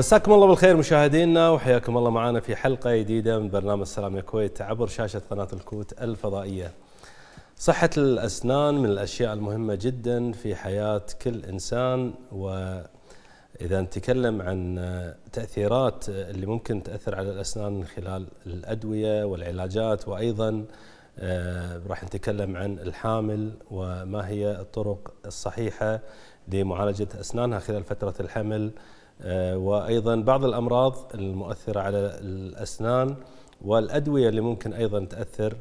مساكم الله بالخير مشاهدينا وحياكم الله معنا في حلقة جديدة من برنامج سلام يا كويت عبر شاشة قناة الكوت الفضائية صحة الأسنان من الأشياء المهمة جدا في حياة كل إنسان وإذا نتكلم عن تأثيرات اللي ممكن تأثر على الأسنان من خلال الأدوية والعلاجات وأيضا آه، راح نتكلم عن الحامل وما هي الطرق الصحيحة لمعالجة أسنانها خلال فترة الحمل آه، وايضا بعض الامراض المؤثره على الاسنان والادويه اللي ممكن ايضا تاثر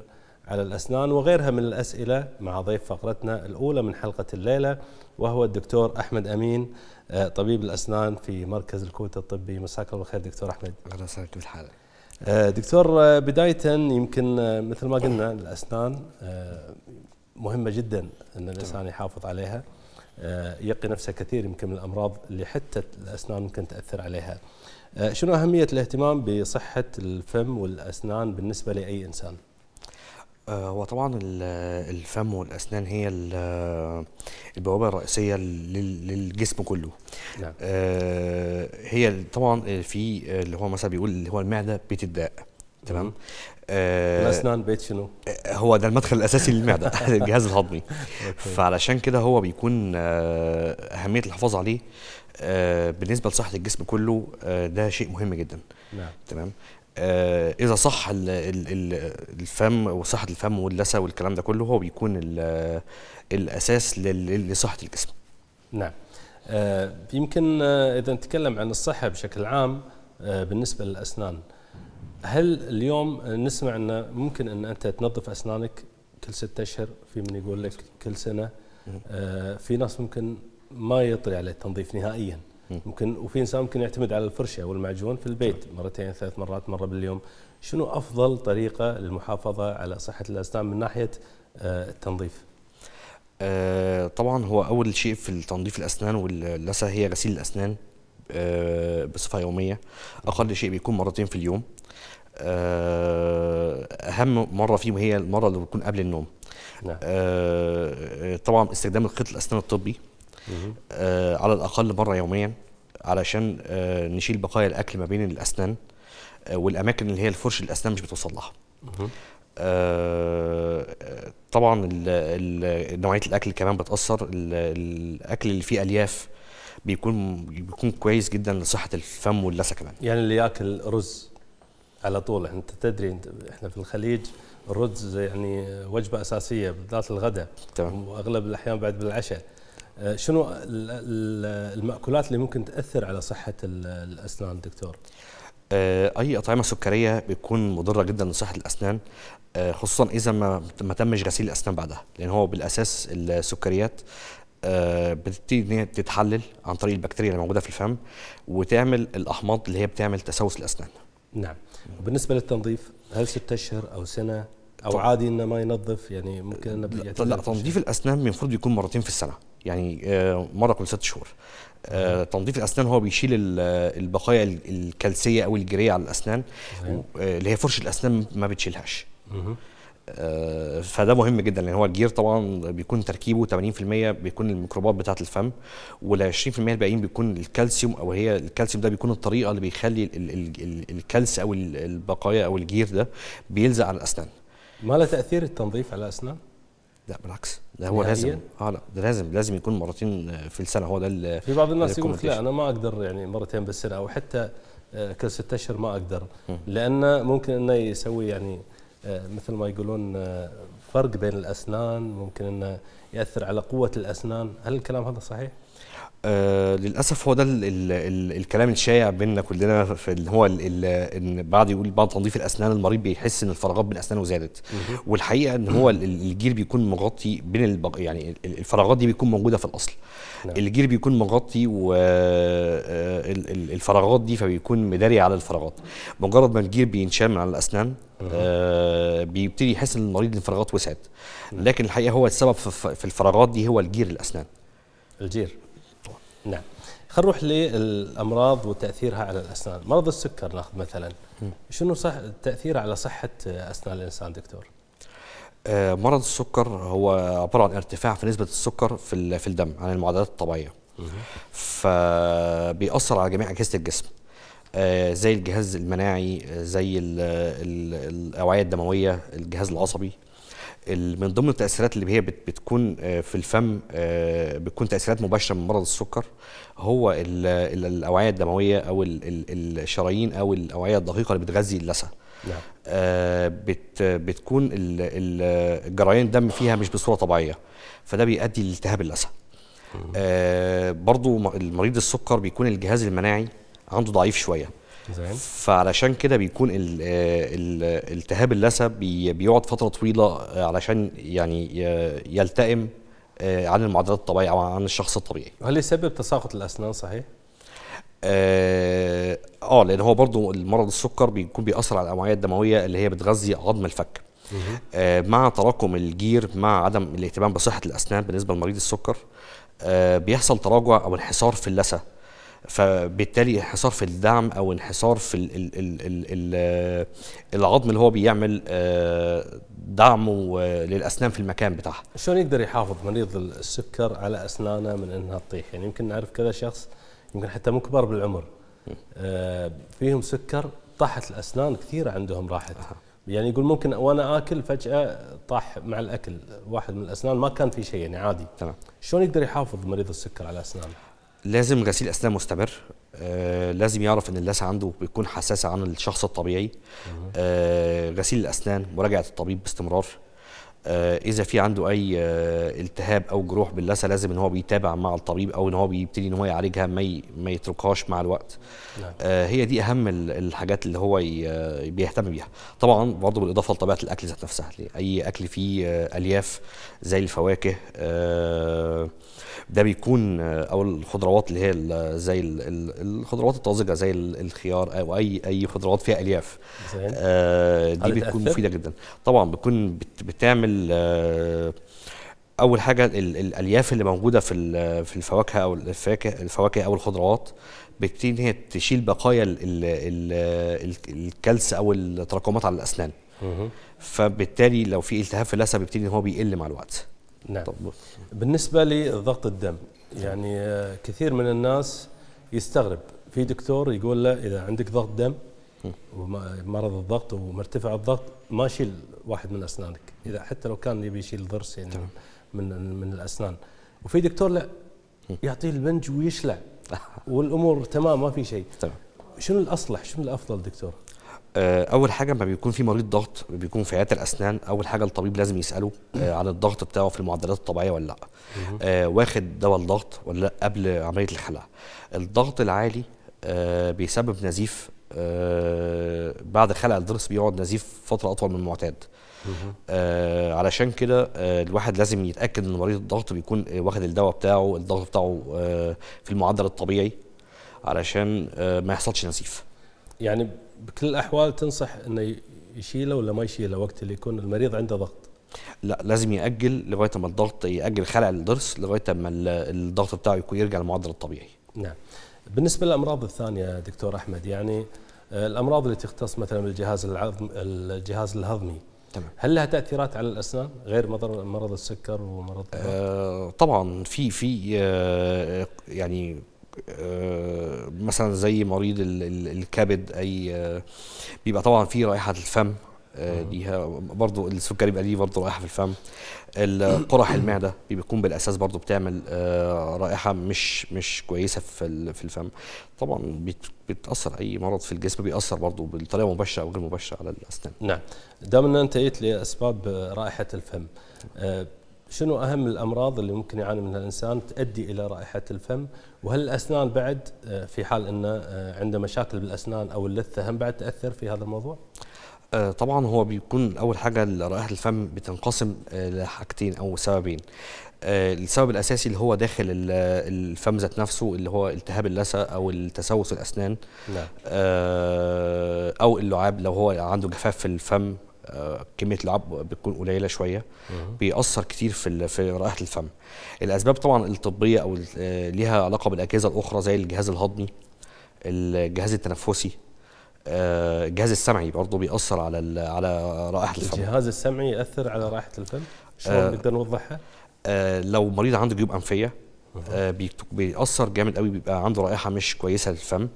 على الاسنان وغيرها من الاسئله مع ضيف فقرتنا الاولى من حلقه الليله وهو الدكتور احمد امين آه، طبيب الاسنان في مركز الكوت الطبي مساك الله بالخير دكتور احمد اهلا وسهلا كيف حالك آه، دكتور بدايه يمكن مثل ما قلنا الاسنان مهمه جدا ان الانسان يحافظ عليها آه، يقي نفسها كثير يمكن من الامراض اللي حتى الاسنان ممكن تاثر عليها. آه، شنو اهميه الاهتمام بصحه الفم والاسنان بالنسبه لاي انسان؟ آه، هو طبعا الفم والاسنان هي البوابه الرئيسيه للجسم كله نعم. هي طبعا في اللي هو مثلا بيقول اللي هو المعده بتتداء. تمام آه، الاسنان بيت شنو؟ آه، هو ده المدخل الاساسي للمعده الجهاز الهضمي فعلشان كده هو بيكون آه، اهميه الحفاظ عليه بالنسبه لصحه الجسم كله ده شيء مهم جدا نعم تمام اذا صح الفم وصحه الفم واللثه والكلام ده كله هو بيكون الاساس لصحه الجسم نعم يمكن اذا نتكلم عن الصحه بشكل عام بالنسبه للاسنان هل اليوم نسمع انه ممكن ان انت تنظف اسنانك كل ستة اشهر في من يقول لك كل سنه آه في ناس ممكن ما يطري على التنظيف نهائيا ممكن وفي انسان ممكن يعتمد على الفرشه والمعجون في البيت مرتين ثلاث مرات مره باليوم شنو افضل طريقه للمحافظه على صحه الاسنان من ناحيه آه التنظيف آه طبعا هو اول شيء في تنظيف الاسنان واللثه هي غسيل الاسنان آه، بصفه يوميه اقل شيء بيكون مرتين في اليوم آه، اهم مره فيهم هي المره اللي بتكون قبل النوم نعم. آه طبعا استخدام الخيط الاسنان الطبي آه على الاقل مره يوميا علشان آه نشيل بقايا الاكل ما بين الاسنان آه، والاماكن اللي هي الفرش الاسنان مش بتوصل لها آه، طبعا نوعيه الاكل كمان بتاثر الاكل اللي فيه الياف بيكون بيكون كويس جدا لصحه الفم واللثه كمان يعني اللي ياكل رز على طول انت تدري انت احنا في الخليج الرز يعني وجبه اساسيه بالذات الغداء تمام واغلب الاحيان بعد بالعشاء آه، شنو المأكولات اللي ممكن تأثر على صحة الأسنان دكتور؟ آه، أي أطعمة سكرية بتكون مضرة جدا لصحة الأسنان آه، خصوصا إذا ما ما تمش غسيل الأسنان بعدها لأن هو بالأساس السكريات بتبتدي ان هي تتحلل عن طريق البكتيريا اللي موجوده في الفم وتعمل الاحماض اللي هي بتعمل تسوس الاسنان. نعم. وبالنسبه للتنظيف هل ست اشهر او سنه او طب. عادي انه ما ينظف يعني ممكن انه لا, لا تنظيف الاسنان المفروض يكون مرتين في السنه يعني آه، مره كل ست شهور آه، تنظيف الاسنان هو بيشيل البقايا الكلسيه او الجيريه على الاسنان آه، اللي هي فرشه الاسنان ما بتشيلهاش آه، فده مهم جدا لان هو الجير طبعا بيكون تركيبه 80% بيكون الميكروبات بتاعه الفم وال 20% الباقيين بيكون الكالسيوم او هي الكالسيوم ده بيكون الطريقه اللي بيخلي الكالس او البقايا او الجير ده بيلزق على الاسنان. ما له تاثير التنظيف على الاسنان؟ لا بالعكس ده هو لازم اه لا ده لازم لازم يكون مرتين في السنه هو ده في بعض الناس يقول لا انا ما اقدر يعني مرتين بالسنه او حتى آه، كل ست اشهر ما اقدر لانه ممكن انه يسوي يعني آه، مثل ما يقولون آه، فرق بين الاسنان ممكن انه ياثر على قوه الاسنان هل الكلام هذا صحيح آه للاسف هو ده الـ الـ الـ الكلام الشائع بيننا كلنا في اللي هو ان بعض يقول بعد تنظيف الاسنان المريض بيحس ان الفراغات بين اسنانه زادت والحقيقه ان هو الجير بيكون مغطي بين يعني الفراغات دي بيكون موجوده في الاصل نعم. الجير بيكون مغطي آه، آه، الفراغات دي فبيكون مداري على الفراغات مجرد ما الجير بينشال من على الاسنان آه بيبتدي يحس ان المريض الفراغات وسعت نعم. لكن الحقيقه هو السبب في الفراغات دي هو الجير الاسنان الجير نعم خلينا نروح للامراض وتاثيرها على الاسنان، مرض السكر ناخذ مثلا شنو صح التاثير على صحه اسنان الانسان دكتور؟ آه، مرض السكر هو عباره عن ارتفاع في نسبه السكر في في الدم عن المعدلات الطبيعيه. فبيأثر على جميع اجهزه الجسم. آه، زي الجهاز المناعي آه، زي الاوعيه الدمويه الجهاز العصبي من ضمن التاثيرات اللي هي بتكون آه، في الفم آه، بتكون تاثيرات مباشره من مرض السكر هو الاوعيه الدمويه او الشرايين او الاوعيه الدقيقه اللي بتغذي اللثه نعم. آه، بتكون الجريان الدم فيها مش بصوره طبيعيه فده بيؤدي لالتهاب اللثه برضو المريض السكر بيكون الجهاز المناعي عنده ضعيف شويه فعلشان كده بيكون آه، التهاب اللثه بيقعد فتره طويله آه، علشان يعني يلتئم آه، عن المعدلات الطبيعيه او عن الشخص الطبيعي. هل يسبب تساقط الاسنان صحيح؟ اه, لان هو برضو مرض السكر بيكون بيأثر على الاوعيه الدمويه اللي هي بتغذي عظم الفك. آه مع تراكم الجير مع عدم الاهتمام بصحه الاسنان بالنسبه لمريض السكر آه بيحصل تراجع او انحسار في اللثه. فبالتالي انحصار في الدعم او انحصار في الـ الـ الـ الـ العظم اللي هو بيعمل آه، دعمه آه، للاسنان في المكان بتاعها شلون يقدر يحافظ مريض السكر على اسنانه من انها تطيح يعني يمكن نعرف كذا شخص يمكن حتى مو كبار بالعمر آه، فيهم سكر طاحت الاسنان كثيره عندهم راحت يعني يقول ممكن وانا اكل فجاه طاح مع الاكل واحد من الاسنان ما كان في شيء يعني عادي تمام شلون يقدر يحافظ مريض السكر على اسنانه لازم غسيل اسنان مستمر آه لازم يعرف ان اللثه عنده بتكون حساسه عن الشخص الطبيعي آه غسيل الاسنان مراجعه الطبيب باستمرار آه اذا في عنده اي آه التهاب او جروح باللثه لازم ان هو بيتابع مع الطبيب او ان هو بيبتدي ان هو يعالجها ما ما يتركهاش مع الوقت نعم. آه هي دي اهم الحاجات اللي هو آه، بيهتم بيها طبعا برضه بالاضافه لطبيعه الاكل ذات نفسها اي اكل فيه آه، الياف زي الفواكه آه ده بيكون آه، او الخضروات اللي هي آه، زي الخضروات الطازجه زي الخيار او اي اي خضروات فيها الياف آه دي بتكون مفيده جدا طبعا بتكون بتعمل آه اول حاجه الالياف اللي موجوده في آه، في الفواكه او الفاكهه الفواكه او الخضروات بتبتدي ان هي تشيل بقايا ال الكلس او التراكمات على الاسنان فبالتالي لو في التهاب في اللثه بيبتدي ان هو بيقل مع الوقت نعم طب بالنسبة لضغط الدم يعني آه، كثير من الناس يستغرب في دكتور يقول له إذا عندك ضغط دم ومرض الضغط ومرتفع الضغط ما شيل واحد من أسنانك إذا حتى لو كان يبي يشيل ضرس يعني من من الأسنان وفي دكتور لا يعطيه البنج ويشلع والأمور تمام ما في شيء شنو الأصلح شنو الأفضل دكتور؟ آه، اول حاجه لما بيكون في مريض ضغط بيكون في عياده الاسنان اول حاجه الطبيب لازم يساله آه، عن الضغط بتاعه في المعدلات الطبيعيه ولا لا آه، واخد دواء الضغط ولا لا قبل عمليه الخلع الضغط العالي بيسبب نزيف بعد خلع الضرس بيقعد نزيف فتره اطول من المعتاد آه علشان كده آه الواحد لازم يتاكد ان مريض الضغط بيكون آه واخد الدواء بتاعه الضغط بتاعه آه في المعدل الطبيعي علشان آه ما يحصلش نزيف يعني بكل الاحوال تنصح انه يشيله ولا ما يشيله وقت اللي يكون المريض عنده ضغط لا لازم ياجل لغايه ما الضغط ياجل خلع الضرس لغايه ما الضغط بتاعه يكون يرجع للمعدل الطبيعي نعم بالنسبه للامراض الثانيه دكتور احمد يعني آه، الامراض اللي تختص مثلا بالجهاز العظم الجهاز الهضمي تمام هل لها تاثيرات على الاسنان غير مرض السكر ومرض آه طبعا في في آه يعني آه، مثلا زي مريض الكبد اي آه، بيبقى طبعا في رائحه الفم ليها آه، برضو السكري بيبقى ليه برضه رائحه في الفم قرح المعده بيكون بالاساس برضه بتعمل رائحه مش مش كويسه في الفم طبعا بتاثر اي مرض في الجسم بيأثر برضه بطريقه مباشره او غير مباشره على الاسنان نعم دام ان انت جيت لاسباب رائحه الفم شنو اهم الامراض اللي ممكن يعاني منها الانسان تؤدي الى رائحه الفم وهل الاسنان بعد آه، في حال انه آه، عنده مشاكل بالاسنان او اللثه هم بعد تاثر في هذا الموضوع؟ آه، طبعا هو بيكون اول حاجه رائحه الفم بتنقسم لحاجتين او سببين السبب الاساسي اللي هو داخل الفم ذات نفسه اللي هو التهاب اللثه او التسوس الاسنان نعم. او اللعاب لو هو عنده جفاف في الفم كميه اللعاب بتكون قليله شويه بيأثر كتير في في رائحه الفم الاسباب طبعا الطبيه او آه، ليها علاقه بالاجهزه الاخرى زي الجهاز الهضمي الجهاز التنفسي آه، الجهاز السمعي برضه بيأثر على على رائحه الفم الجهاز السمعي يأثر على رائحه الفم شلون آه، نقدر نوضحها لو مريض عنده جيوب انفيه بيأثر جامد قوي بيبقى عنده رائحه مش كويسه للفم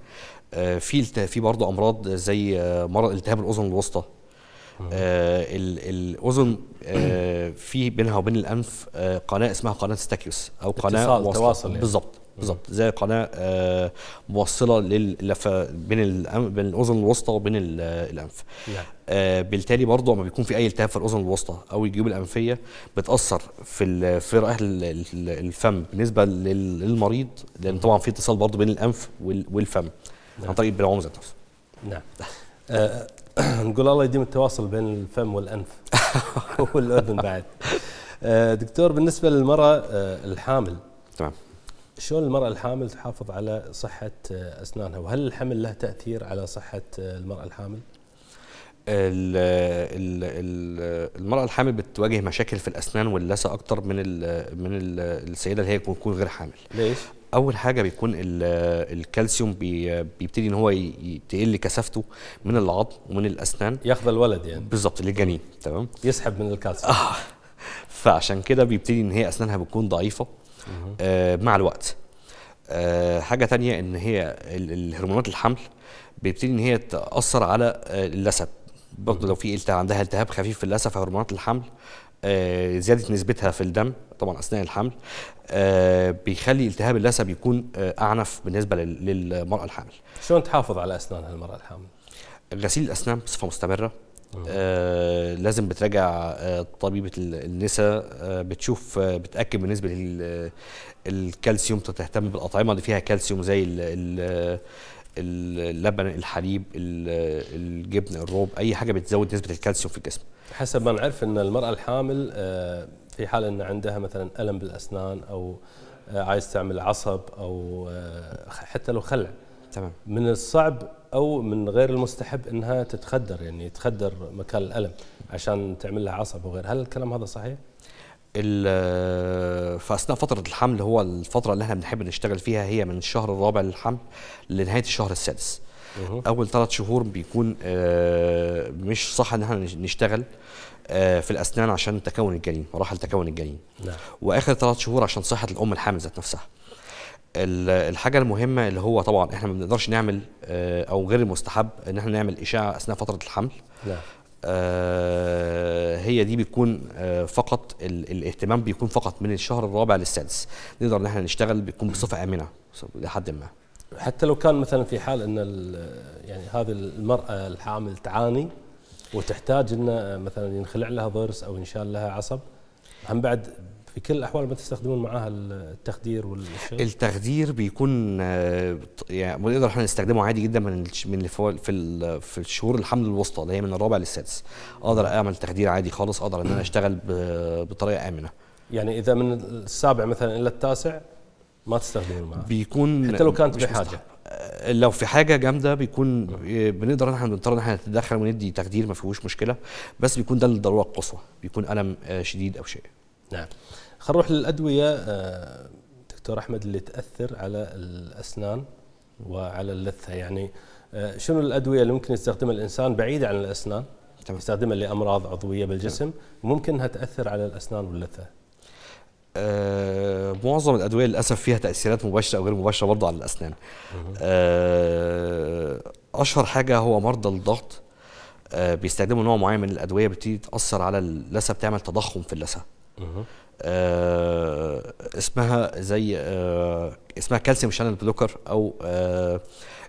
في في برضه امراض زي مرض التهاب الاذن الوسطى آه، الاذن آه، في بينها وبين الانف آه، قناه اسمها قناه ستاكيوس او قناه تواصل بالظبط يعني. بالظبط زي قناه آه موصله للفه بين بين الاذن الوسطى وبين الانف نعم. آه بالتالي برضه لما بيكون في اي التهاب في الاذن الوسطى او الجيوب الانفيه بتاثر في في رائحه الفم بالنسبه للمريض لان طبعا في اتصال برضه بين الانف والفم نعم. عن طريق البلعوم ذات نفسه نعم نقول الله يديم التواصل بين الفم والانف والاذن بعد آه، دكتور بالنسبه للمراه آه، الحامل تمام شلون المراه الحامل تحافظ على صحه آه، اسنانها وهل الحمل له تاثير على صحه المراه الحامل ال ال ال المرأة الحامل بتواجه مشاكل في الأسنان واللثة أكتر من الـ من السيدة اللي هي تكون غير حامل. ليش؟ اول حاجه بيكون الكالسيوم بي بيبتدي ان هو تقل كثافته من العظم ومن الاسنان ياخد الولد يعني بالظبط للجنين تمام يسحب من الكالسيوم آه. فعشان كده بيبتدي ان هي اسنانها بتكون ضعيفه آه مع الوقت آه حاجه تانية ان هي الهرمونات الحمل بيبتدي ان هي تاثر على آه، اللثه برضه لو في عندها التهاب خفيف في اللثه فهرمونات الحمل آه، زياده نسبتها في الدم طبعا اثناء الحمل آه، بيخلي التهاب اللثه بيكون آه، اعنف بالنسبه للمراه الحامل شلون تحافظ على اسنانها المراه الحامل غسيل الاسنان بصفه مستمره آه لازم بتراجع آه طبيبه النساء آه بتشوف آه بتاكد بالنسبه للكالسيوم تهتم بالاطعمه اللي فيها كالسيوم زي الـ الـ اللبن الحليب الجبن الروب اي حاجه بتزود نسبه الكالسيوم في الجسم حسب ما نعرف ان المراه الحامل آه، في حال ان عندها مثلا الم بالاسنان او آه، عايز تعمل عصب او آه، حتى لو خلع تمام من الصعب او من غير المستحب انها تتخدر يعني تخدر مكان الالم عشان تعمل لها عصب وغير هل الكلام هذا صحيح؟ فاثناء فتره الحمل هو الفتره اللي احنا بنحب نشتغل فيها هي من الشهر الرابع للحمل لنهايه الشهر السادس اول ثلاث شهور بيكون آه، مش صح ان احنا نشتغل آه، في الاسنان عشان تكون الجنين مراحل تكون الجنين نعم. واخر ثلاث شهور عشان صحه الام الحامل ذات نفسها الحاجه المهمه اللي هو طبعا احنا ما بنقدرش نعمل آه، او غير المستحب ان احنا نعمل اشاعه اثناء فتره الحمل نعم. هي دي بتكون فقط الاهتمام بيكون فقط من الشهر الرابع للسادس نقدر ان احنا نشتغل بيكون بصفه امنه لحد ما حتى لو كان مثلا في حال ان يعني هذه المراه الحامل تعاني وتحتاج ان مثلا ينخلع لها ضرس او ينشال لها عصب هم بعد في كل الاحوال ما تستخدمون معاها التخدير والشيء التخدير بيكون آه، يعني بنقدر احنا نستخدمه عادي جدا من من في في الشهور الحمل الوسطى اللي هي من الرابع للسادس اقدر نعم. اعمل تخدير عادي خالص اقدر ان انا اشتغل بطريقه امنه يعني اذا من السابع مثلا الى التاسع ما تستخدم معاه بيكون حتى لو كانت بحاجه آه، لو في حاجه جامده بيكون آه، بنقدر احنا بنضطر ان احنا نتدخل وندي تقدير ما فيهوش مشكله بس بيكون ده الضروره القصوى بيكون الم آه، شديد او شيء نعم خلينا نروح للادويه دكتور احمد اللي تاثر على الاسنان وعلى اللثه يعني شنو الادويه اللي ممكن يستخدمها الانسان بعيده عن الاسنان تمام. يستخدمها لامراض عضويه بالجسم نعم. ممكن انها تاثر على الاسنان واللثه آه معظم الادويه للاسف فيها تاثيرات مباشره او غير مباشره برضه على الاسنان آه اشهر حاجه هو مرضى الضغط آه بيستخدموا نوع معين من الادويه بتيجي تاثر على اللثه بتعمل تضخم في اللثه آه اسمها زي آه اسمها كالسيوم شانل بلوكر او آه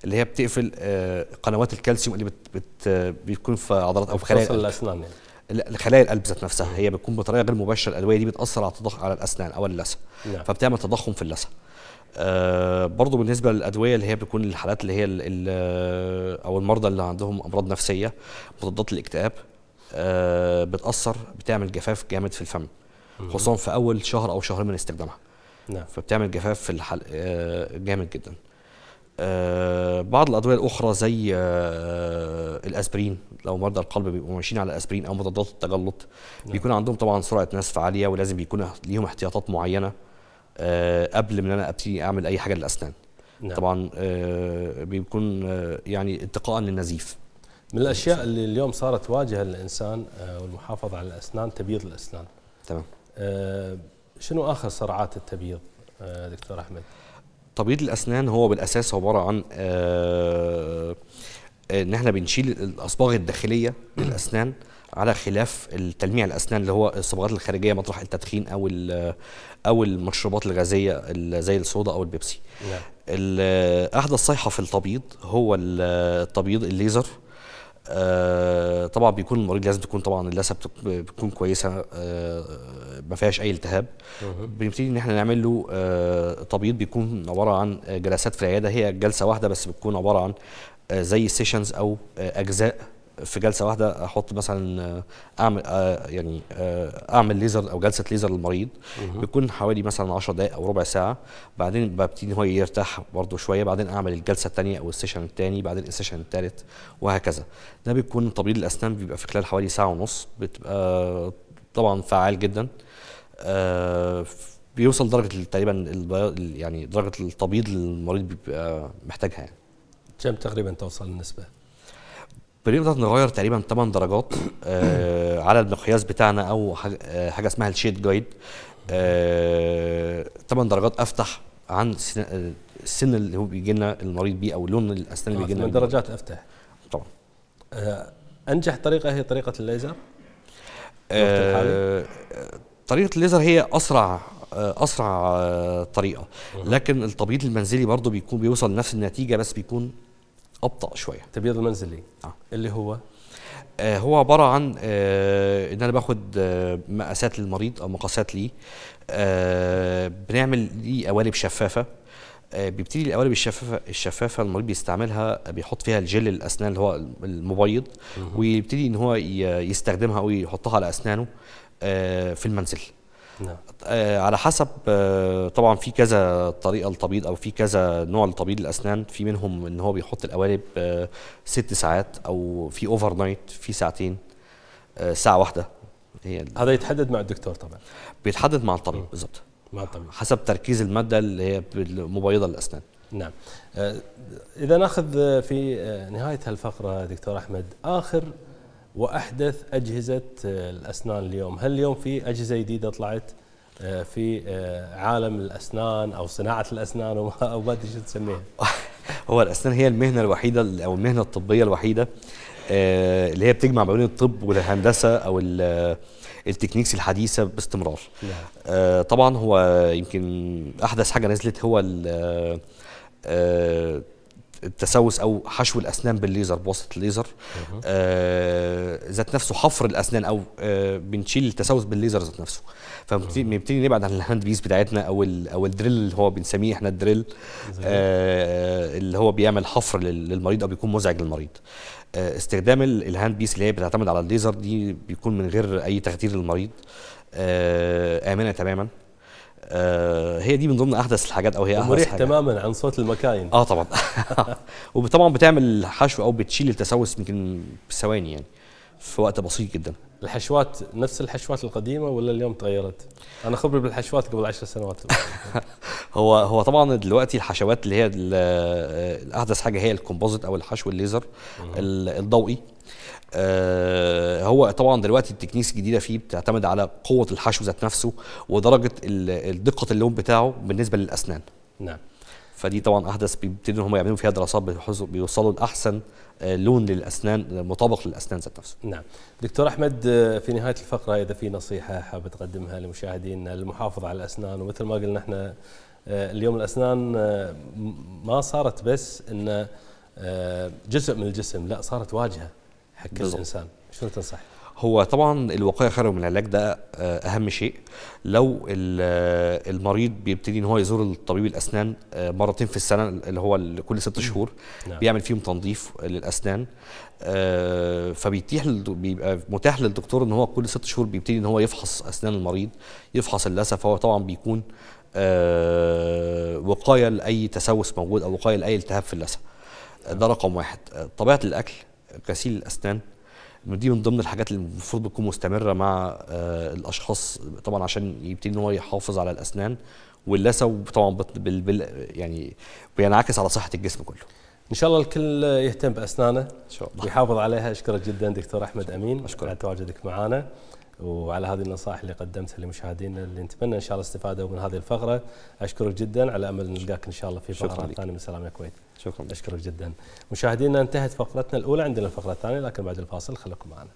اللي هي بتقفل آه قنوات الكالسيوم اللي بت بت بيكون في عضلات او في خلايا الاسنان يعني. خلايا القلب ذات نفسها هي بتكون بطريقه غير مباشره الادويه دي بتاثر على على الاسنان او اللثه نعم. فبتعمل تضخم في اللثه آه برضو بالنسبه للادويه اللي هي بتكون الحالات اللي هي الـ الـ آه، او المرضى اللي عندهم امراض نفسيه مضادات الاكتئاب آه بتاثر بتعمل جفاف جامد في الفم خصوصا في اول شهر او شهرين من استخدامها نعم. فبتعمل جفاف في الحل... آه جامد جدا آه، بعض الادويه الاخرى زي آه، آه، الاسبرين لو مرضى القلب بيبقوا ماشيين على الاسبرين او مضادات التجلط نعم. بيكون عندهم طبعا سرعه نسف عاليه ولازم بيكون ليهم احتياطات معينه قبل ما انا ابتدي اعمل اي حاجه للاسنان نعم. طبعا بيكون يعني اتقاء للنزيف من الاشياء اللي اليوم صارت تواجه الانسان والمحافظه على الاسنان تبييض الاسنان تمام شنو اخر سرعات التبييض دكتور احمد تبييض الاسنان هو بالاساس عباره عن آه، آه، ان احنا بنشيل الاصباغ الداخليه للاسنان على خلاف التلميع الاسنان اللي هو الصبغات الخارجيه مطرح التدخين او او المشروبات الغازيه زي الصودا او البيبسي. نعم. آه، احدى الصيحه في التبييض هو التبييض الليزر آه طبعا بيكون المريض لازم تكون طبعا اللثه بتكون كويسه آه ما فيهاش اي التهاب بنبتدي ان احنا نعمل له آه تبييض بيكون عباره عن جلسات في العياده هي جلسه واحده بس بتكون عباره عن آه، زي سيشنز او آه، اجزاء في جلسه واحده احط مثلا آه، اعمل آه، يعني آه، اعمل ليزر او جلسه ليزر للمريض بيكون حوالي مثلا 10 دقائق او ربع ساعه بعدين ببتدي هو يرتاح برضه شويه بعدين اعمل الجلسه الثانيه او السيشن الثاني بعدين السيشن الثالث وهكذا ده بيكون تبريد الاسنان بيبقى في خلال حوالي ساعه ونص بتبقى طبعا فعال جدا بيوصل درجه تقريبا يعني درجه التبييض للمريض بيبقى محتاجها يعني كم تقريبا توصل النسبه البريمتر نغير تقريبا 8 درجات آه على المقياس بتاعنا او آه، حاجه اسمها الشيد جايد آه 8 درجات افتح عن آه، السن اللي هو بيجي لنا المريض بيه او لون الاسنان اللي آه، بيجي لنا درجات افتح طبعا آه انجح طريقه هي طريقه الليزر آه طريقه الليزر هي اسرع اسرع طريقه لكن التبييض المنزلي برضه بيكون بيوصل لنفس النتيجه بس بيكون ابطا شويه تبييض طيب، المنزلي آه. اللي هو آه هو عباره عن آه ان انا باخد آه مقاسات للمريض او مقاسات ليه آه بنعمل ليه قوالب شفافه آه، بيبتدي القوالب الشفافه الشفافه المريض بيستعملها بيحط فيها الجل الاسنان اللي هو المبيض ويبتدي ان هو يستخدمها او يحطها على اسنانه آه، في المنزل نعم. آه، على حسب آه، طبعا في كذا طريقه للتبييض او في كذا نوع لتبييض الاسنان في منهم ان هو بيحط القوالب آه، ست ساعات او في اوفر نايت في ساعتين ساعه واحده هي هذا يتحدد مع الدكتور طبعا بيتحدد مع الطبيب بالظبط مع الطبيب حسب تركيز الماده اللي هي مبيضه للاسنان نعم اذا ناخذ في نهايه هالفقره دكتور احمد اخر واحدث اجهزه آه، الاسنان اليوم هل اليوم في اجهزه جديده طلعت آه، في آه، عالم الاسنان او صناعه الاسنان او ما ادري شو تسميها هو الاسنان هي المهنه الوحيده او المهنه الطبيه الوحيده اللي هي بتجمع ما بين الطب والهندسه او التكنيكس الحديثه باستمرار نعم. طبعا هو يمكن احدث حاجه نزلت هو التسوس او حشو الاسنان بالليزر بواسطه الليزر آه ذات نفسه حفر الاسنان او آه بنشيل التسوس بالليزر ذات نفسه فبنبتدي نبعد عن الهاند بيس بتاعتنا او الـ او الدريل اللي هو بنسميه احنا الدريل آه اللي هو بيعمل حفر للمريض او بيكون مزعج للمريض آه استخدام الهاند بيس اللي هي بتعتمد على الليزر دي بيكون من غير اي تخدير للمريض آه امنه تماما آه، هي دي من ضمن احدث الحاجات او هي احدث مريح تماما عن صوت المكاين اه طبعا وطبعا بتعمل حشو او بتشيل التسوس يمكن بثواني يعني في وقت بسيط جدا الحشوات نفس الحشوات القديمه ولا اليوم تغيرت؟ انا خبري بالحشوات قبل 10 سنوات هو هو طبعا دلوقتي الحشوات اللي هي آه، احدث حاجه هي الكومبوزيت او الحشو الليزر الضوئي آه، هو طبعا دلوقتي التكنيكس الجديده فيه بتعتمد على قوه الحشو ذات نفسه ودرجه دقه اللون بتاعه بالنسبه للاسنان نعم فدي طبعا احدث بيبتدوا هم يعملوا فيها دراسات بيوصلوا لاحسن آه، لون للاسنان مطابق للاسنان ذات نفسه نعم. دكتور احمد آه، في نهايه الفقره اذا في نصيحه حابب تقدمها لمشاهدينا للمحافظه على الاسنان ومثل ما قلنا احنا اليوم الاسنان ما صارت بس ان جزء من الجسم لا صارت واجهه حق كل انسان شو تنصح؟ هو طبعا الوقايه خير من العلاج ده آه، اهم شيء لو آه، المريض بيبتدي ان هو يزور الطبيب الاسنان آه، مرتين في السنه اللي هو كل ست شهور نعم. بيعمل فيهم تنظيف للاسنان فبيتيح بيبقى متاح للدكتور ان هو كل ست شهور بيبتدي ان هو يفحص اسنان المريض يفحص اللثه فهو طبعا بيكون وقايه لاي تسوس موجود او وقايه لاي التهاب في اللثه ده رقم واحد طبيعه الاكل غسيل الاسنان دي من ضمن الحاجات اللي المفروض بتكون مستمره مع آه، الاشخاص طبعا عشان يبتدي ان هو يحافظ على الاسنان واللثه طبعا بال بال يعني بينعكس على صحه الجسم كله. ان شاء الله الكل يهتم باسنانه ان شاء الله ويحافظ عليها اشكرك جدا دكتور احمد امين على تواجدك معنا وعلى هذه النصائح اللي قدمتها لمشاهدينا اللي نتمنى ان شاء الله استفادوا من هذه الفقره اشكرك جدا على امل نلقاك ان شاء الله في فقره ثانيه من سلام يا كويت شكرا اشكرك جدا مشاهدينا انتهت فقرتنا الاولى عندنا الفقره الثانيه لكن بعد الفاصل خليكم معنا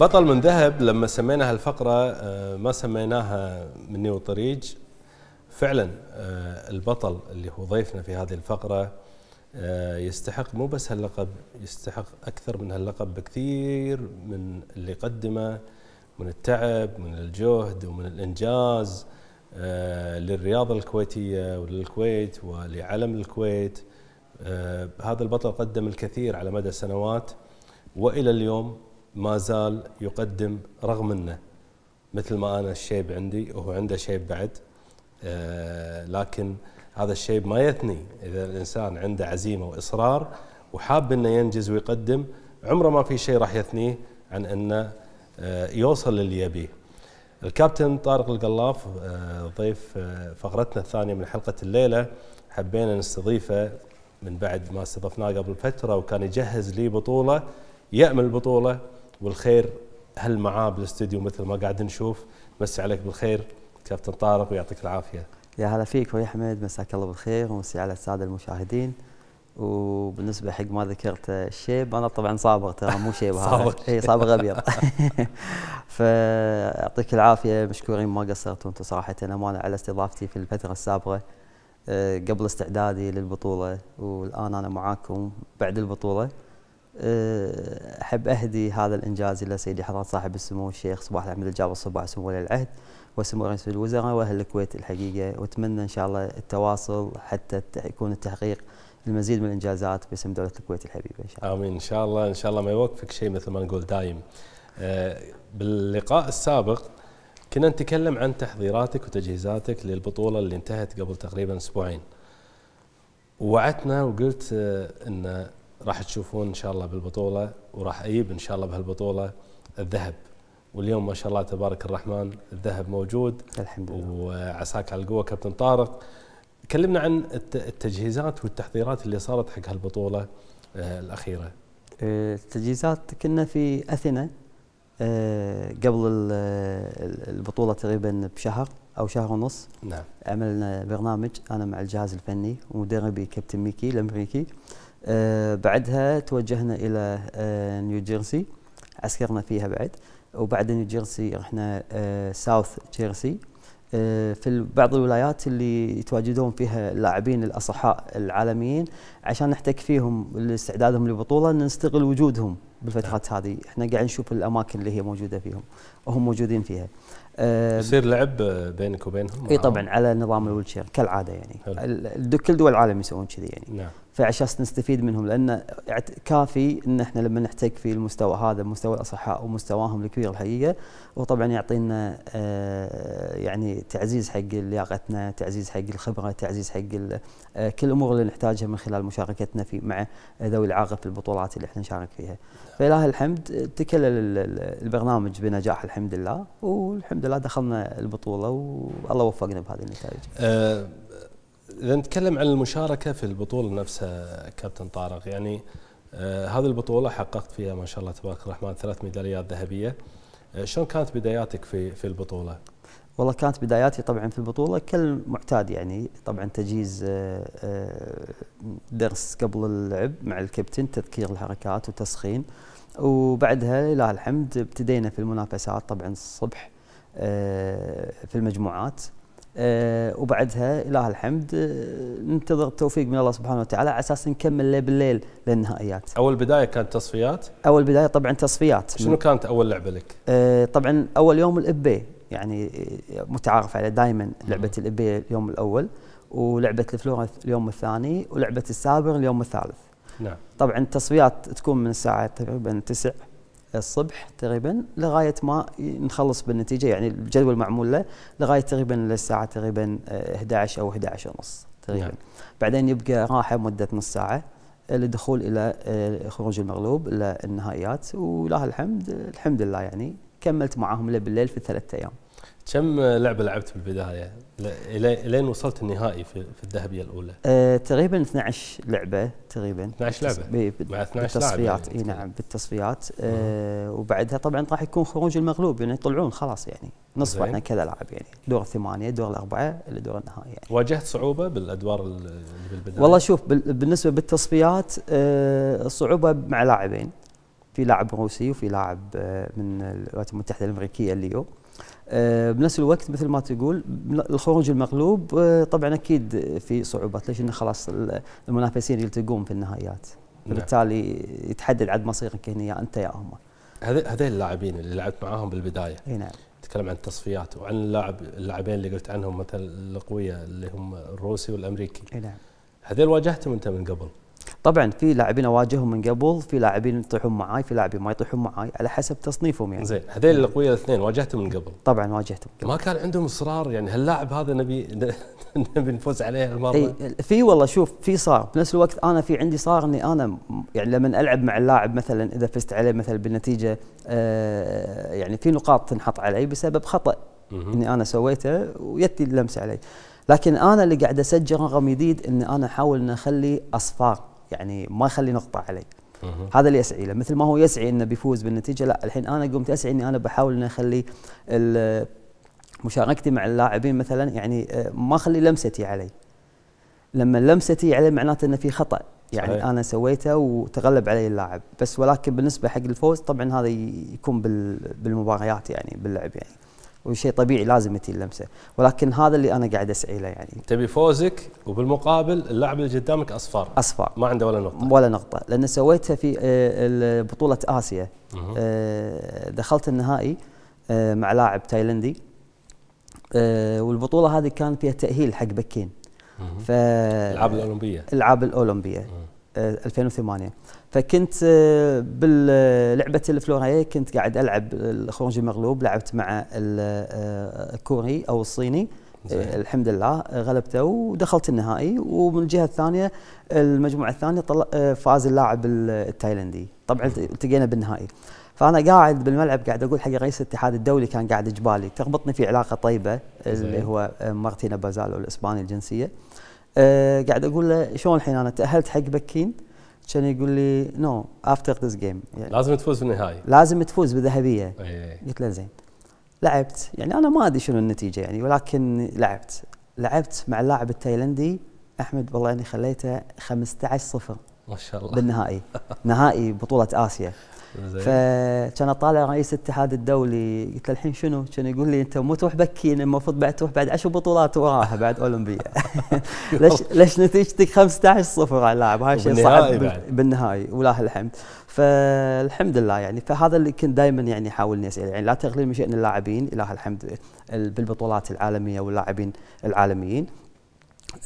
بطل من ذهب لما سمينا هالفقرة آه، ما سميناها مني طريج فعلا آه، البطل اللي هو ضيفنا في هذه الفقرة آه، يستحق مو بس هاللقب يستحق أكثر من هاللقب بكثير من اللي قدمه من التعب من الجهد ومن الإنجاز للرياضة الكويتية وللكويت ولعلم الكويت هذا البطل قدم الكثير على مدى سنوات وإلى اليوم ما زال يقدم رغم انه مثل ما انا الشيب عندي وهو عنده شيب بعد آه، لكن هذا الشيب ما يثني اذا الانسان عنده عزيمه واصرار وحاب انه ينجز ويقدم عمره ما في شيء راح يثنيه عن انه آه، يوصل للي يبيه. الكابتن طارق القلاف آه، ضيف فقرتنا الثانيه من حلقه الليله حبينا نستضيفه من بعد ما استضفناه قبل فتره وكان يجهز لي بطوله يامل البطوله والخير هل معاه بالاستديو مثل ما قاعد نشوف مسي عليك بالخير كابتن طارق ويعطيك العافيه يا هلا فيك ويا حمد مساك الله بالخير ومسي على الساده المشاهدين وبالنسبه حق ما ذكرت الشيب انا طبعا صابغ ترى مو شيب هذا اي صابغ ابيض فيعطيك العافيه مشكورين ما قصرتوا انتم صراحه امانه على استضافتي في الفتره السابقه آه، قبل استعدادي للبطوله والان انا معاكم بعد البطوله أه، أحب أهدي هذا الإنجاز إلى سيدي حضرة صاحب السمو الشيخ صباح الأحمد الجابر الصباح سمو ولي العهد وسمو رئيس الوزراء وأهل الكويت الحقيقة وأتمنى إن شاء الله التواصل حتى يكون التحقيق المزيد من الإنجازات باسم دولة الكويت الحبيبة إن شاء الله آمين إن شاء الله إن شاء الله ما يوقفك شيء مثل ما نقول دايم أه، باللقاء السابق كنا نتكلم عن تحضيراتك وتجهيزاتك للبطولة اللي انتهت قبل تقريبا أسبوعين ووعدتنا وقلت أه، أن راح تشوفون ان شاء الله بالبطوله وراح اجيب ان شاء الله بهالبطوله الذهب واليوم ما شاء الله تبارك الرحمن الذهب موجود الحمد لله وعساك على القوه كابتن طارق كلمنا عن التجهيزات والتحضيرات اللي صارت حق هالبطوله آه، الاخيره آه، التجهيزات كنا في اثينا آه، قبل البطوله تقريبا بشهر او شهر ونص نعم عملنا برنامج انا مع الجهاز الفني ومدربي كابتن ميكي الامريكي آه، بعدها توجهنا إلى نيو آه، جيرسي عسكرنا فيها بعد وبعد نيو جيرسي رحنا ساوث آه، جيرسي في بعض الولايات اللي يتواجدون فيها اللاعبين الاصحاء العالميين عشان نحتك فيهم لاستعدادهم للبطوله نستغل وجودهم بالفترات هذه احنا قاعد نشوف الاماكن اللي هي موجوده فيهم وهم موجودين فيها آه، يصير لعب بينك وبينهم اي آه. طبعا على نظام الويلشير كالعاده يعني حلو. كل دول العالم يسوون كذي يعني نعم. فعشان نستفيد منهم لان كافي ان احنا لما نحتك في المستوى هذا مستوى الاصحاء ومستواهم الكبير الحقيقه وطبعا يعطينا آه، يعني تعزيز حق لياقتنا، تعزيز حق الخبره، تعزيز حق كل الامور اللي نحتاجها من خلال مشاركتنا في مع ذوي الاعاقه في البطولات اللي احنا نشارك فيها. فلله الحمد اتكل البرنامج بنجاح الحمد لله والحمد لله دخلنا البطولة والله وفقنا بهذه النتائج أه إذا نتكلم عن المشاركة في البطولة نفسها كابتن طارق يعني آه هذه البطولة حققت فيها ما شاء الله تبارك الرحمن ثلاث ميداليات ذهبية آه شلون كانت بداياتك في في البطولة؟ والله كانت بداياتي طبعا في البطوله كالمعتاد يعني طبعا تجهيز آه، آه، درس قبل اللعب مع الكابتن تذكير الحركات وتسخين وبعدها لله الحمد ابتدينا في المنافسات طبعا الصبح آه، في المجموعات وبعدها لله الحمد ننتظر التوفيق من الله سبحانه وتعالى على اساس نكمل بالليل للنهائيات. اول بدايه كانت تصفيات؟ اول بدايه طبعا تصفيات. شنو كانت اول لعبه لك؟ طبعا اول يوم الابي يعني متعارف عليه دائما لعبه الابيه اليوم الاول ولعبه الفلورنس اليوم الثاني ولعبه السابر اليوم الثالث. نعم. طبعا التصفيات تكون من الساعه تقريبا 9 الصبح تقريبا لغايه ما نخلص بالنتيجه يعني الجدول معمول له لغايه تقريبا للساعه تقريبا 11 او 11 ونص تقريبا. نعم. بعدين يبقى راحه مده نص ساعه للدخول الى خروج المغلوب الى النهائيات ولله الحمد الحمد لله يعني كملت معاهم بالليل في ثلاثة ايام كم لعبه لعبت في البدايه لين وصلت النهائي في, الذهبيه الاولى؟ أه تقريبا 12 لعبه تقريبا 12 لعبه مع 12 بالتصفيات يعني. اي نعم بالتصفيات أه وبعدها طبعا راح يكون خروج المغلوب يعني يطلعون خلاص يعني نصف احنا كذا لاعب يعني دور الثمانيه دور الاربعه الى دور النهائي يعني واجهت صعوبه بالادوار اللي بالبدايه؟ والله شوف بالنسبه بالتصفيات أه صعوبه مع لاعبين في لاعب روسي وفي لاعب آه، من الولايات المتحده الامريكيه ليو آه، بنفس الوقت مثل ما تقول الخروج المغلوب آه، طبعا اكيد في صعوبات ليش انه خلاص المنافسين يلتقون في النهائيات نعم. فبالتالي يتحدد عد مصيرك هنا يا انت يا هم هذين اللاعبين اللي لعبت معاهم بالبدايه اي نعم تكلم عن التصفيات وعن اللاعب اللاعبين اللي قلت عنهم مثلا الاقوياء اللي هم الروسي والامريكي اي نعم هذول واجهتهم انت من قبل طبعا في لاعبين اواجههم من قبل في لاعبين يطيحون معاي في لاعبين ما يطيحون معاي على حسب تصنيفهم يعني زين هذيل الاقوياء الاثنين واجهتهم من قبل طبعا واجهتهم ما كان عندهم اصرار يعني هاللاعب هذا نبي نبي نفوز عليه المره اي في والله شوف في صار بنفس الوقت انا في عندي صار اني انا يعني لما العب مع اللاعب مثلا اذا فزت عليه مثلا بالنتيجه آه يعني في نقاط تنحط علي بسبب خطا اني انا سويته ويتي اللمسه علي لكن انا اللي قاعد اسجل رقم جديد اني انا احاول ان اخلي اصفار يعني ما يخلي نقطه علي هذا اللي اسعي له مثل ما هو يسعي انه بيفوز بالنتيجه لا الحين انا قمت اسعي اني انا بحاول اني اخلي مشاركتي مع اللاعبين مثلا يعني آه، ما اخلي لمستي علي لما لمستي عليه معناته انه في خطا يعني صحيح. انا سويته وتغلب علي اللاعب بس ولكن بالنسبه حق الفوز طبعا هذا يكون بالمباريات يعني باللعب يعني وشيء طبيعي لازم تجي اللمسه ولكن هذا اللي انا قاعد اسعي له يعني تبي فوزك وبالمقابل اللاعب اللي قدامك اصفر اصفر ما عنده ولا نقطه ولا نقطه لان سويتها في آه، بطوله اسيا آه، دخلت النهائي آه، مع لاعب تايلندي والبطوله هذه كان فيها تاهيل حق بكين ف الالعاب الاولمبيه الالعاب الاولمبيه 2008 فكنت آه، بلعبه الفلوريه كنت قاعد العب الخرنجي مغلوب لعبت مع آه، الكوري او الصيني زي. آه، الحمد لله غلبته ودخلت النهائي ومن الجهه الثانيه المجموعه الثانيه فاز اللاعب التايلندي طبعا التقينا بالنهائي فانا قاعد بالملعب قاعد اقول حق رئيس الاتحاد الدولي كان قاعد إجبالي تربطني في علاقه طيبه زي. اللي هو مارتينا بازالو الاسباني الجنسيه أه قاعد اقول له شلون الحين انا تاهلت حق بكين كان يقول لي نو افتر ذيس جيم يعني لازم تفوز بالنهائي لازم تفوز بالذهبيه إيه. قلت له زين لعبت يعني انا ما ادري شنو النتيجه يعني ولكن لعبت لعبت مع اللاعب التايلندي احمد والله اني خليته 15 صفر ما شاء الله بالنهائي نهائي بطوله اسيا فكان اطالع رئيس الاتحاد الدولي قلت له الحين شنو؟ كان يقول لي انت مو تروح بكين المفروض بعد تروح بعد 10 بطولات وراها بعد اولمبيا ليش ليش نتيجتك 15 صفر على اللاعب هاي شيء صعب بالنهائي ولله الحمد فالحمد لله يعني فهذا اللي كنت دائما يعني احاول اني يعني لا تقليل من شان اللاعبين الله الحمد بالبطولات العالميه واللاعبين العالميين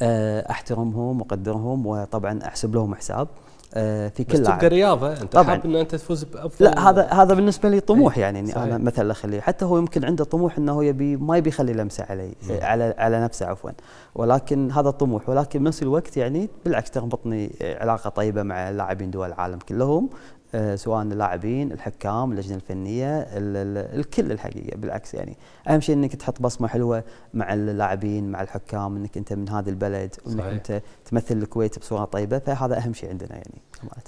أه، احترمهم واقدرهم وطبعا احسب لهم حساب آه، في كل بس تبقى رياضه انت طبعا حاب ان انت تفوز بافضل لا هذا هذا بالنسبه لي طموح إيه، يعني اني انا مثلا اخليه حتى هو يمكن عنده طموح انه يبي ما يبي يخلي لمسه علي إيه، على على نفسه عفوا ولكن هذا الطموح ولكن بنفس الوقت يعني بالعكس تربطني علاقه طيبه مع لاعبين دول العالم كلهم آه، سواء اللاعبين الحكام اللجنه الفنيه الكل الحقيقه بالعكس يعني اهم شيء انك تحط بصمه حلوه مع اللاعبين مع الحكام انك انت من هذا البلد وانك صحيح. انت تمثل الكويت بصوره طيبه فهذا اهم شيء عندنا يعني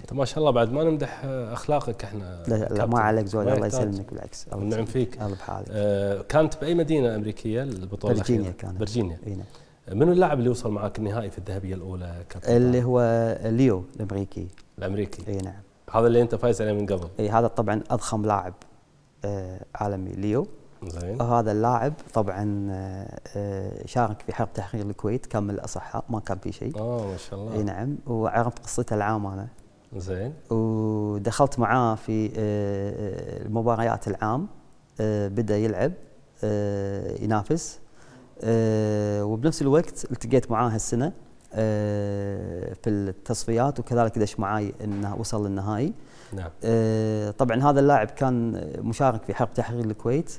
طيب، ما شاء الله بعد ما نمدح آه، اخلاقك احنا لا, لا, ما عليك زود الله يسلمك بالعكس النعم فيك الله بحالك آه كانت باي مدينه امريكيه البطوله فيرجينيا كانت فيرجينيا اي نعم آه، منو اللاعب اللي وصل معك النهائي في الذهبيه الاولى كابتن اللي هو ليو الامريكي الامريكي اي نعم هذا اللي انت فايز عليه من قبل اي هذا طبعا اضخم لاعب آه، عالمي ليو زين وهذا اللاعب طبعا آه، آه، شارك في حرب تحرير الكويت كان من الاصحاء ما كان في شيء اه ما شاء الله اي نعم وعرفت قصته العام انا زين ودخلت معاه في المباريات العام بدا يلعب ينافس وبنفس الوقت التقيت معاه هالسنه آه، في التصفيات وكذلك دش معاي انه وصل للنهائي نعم آه، طبعا هذا اللاعب كان مشارك في حرب تحرير الكويت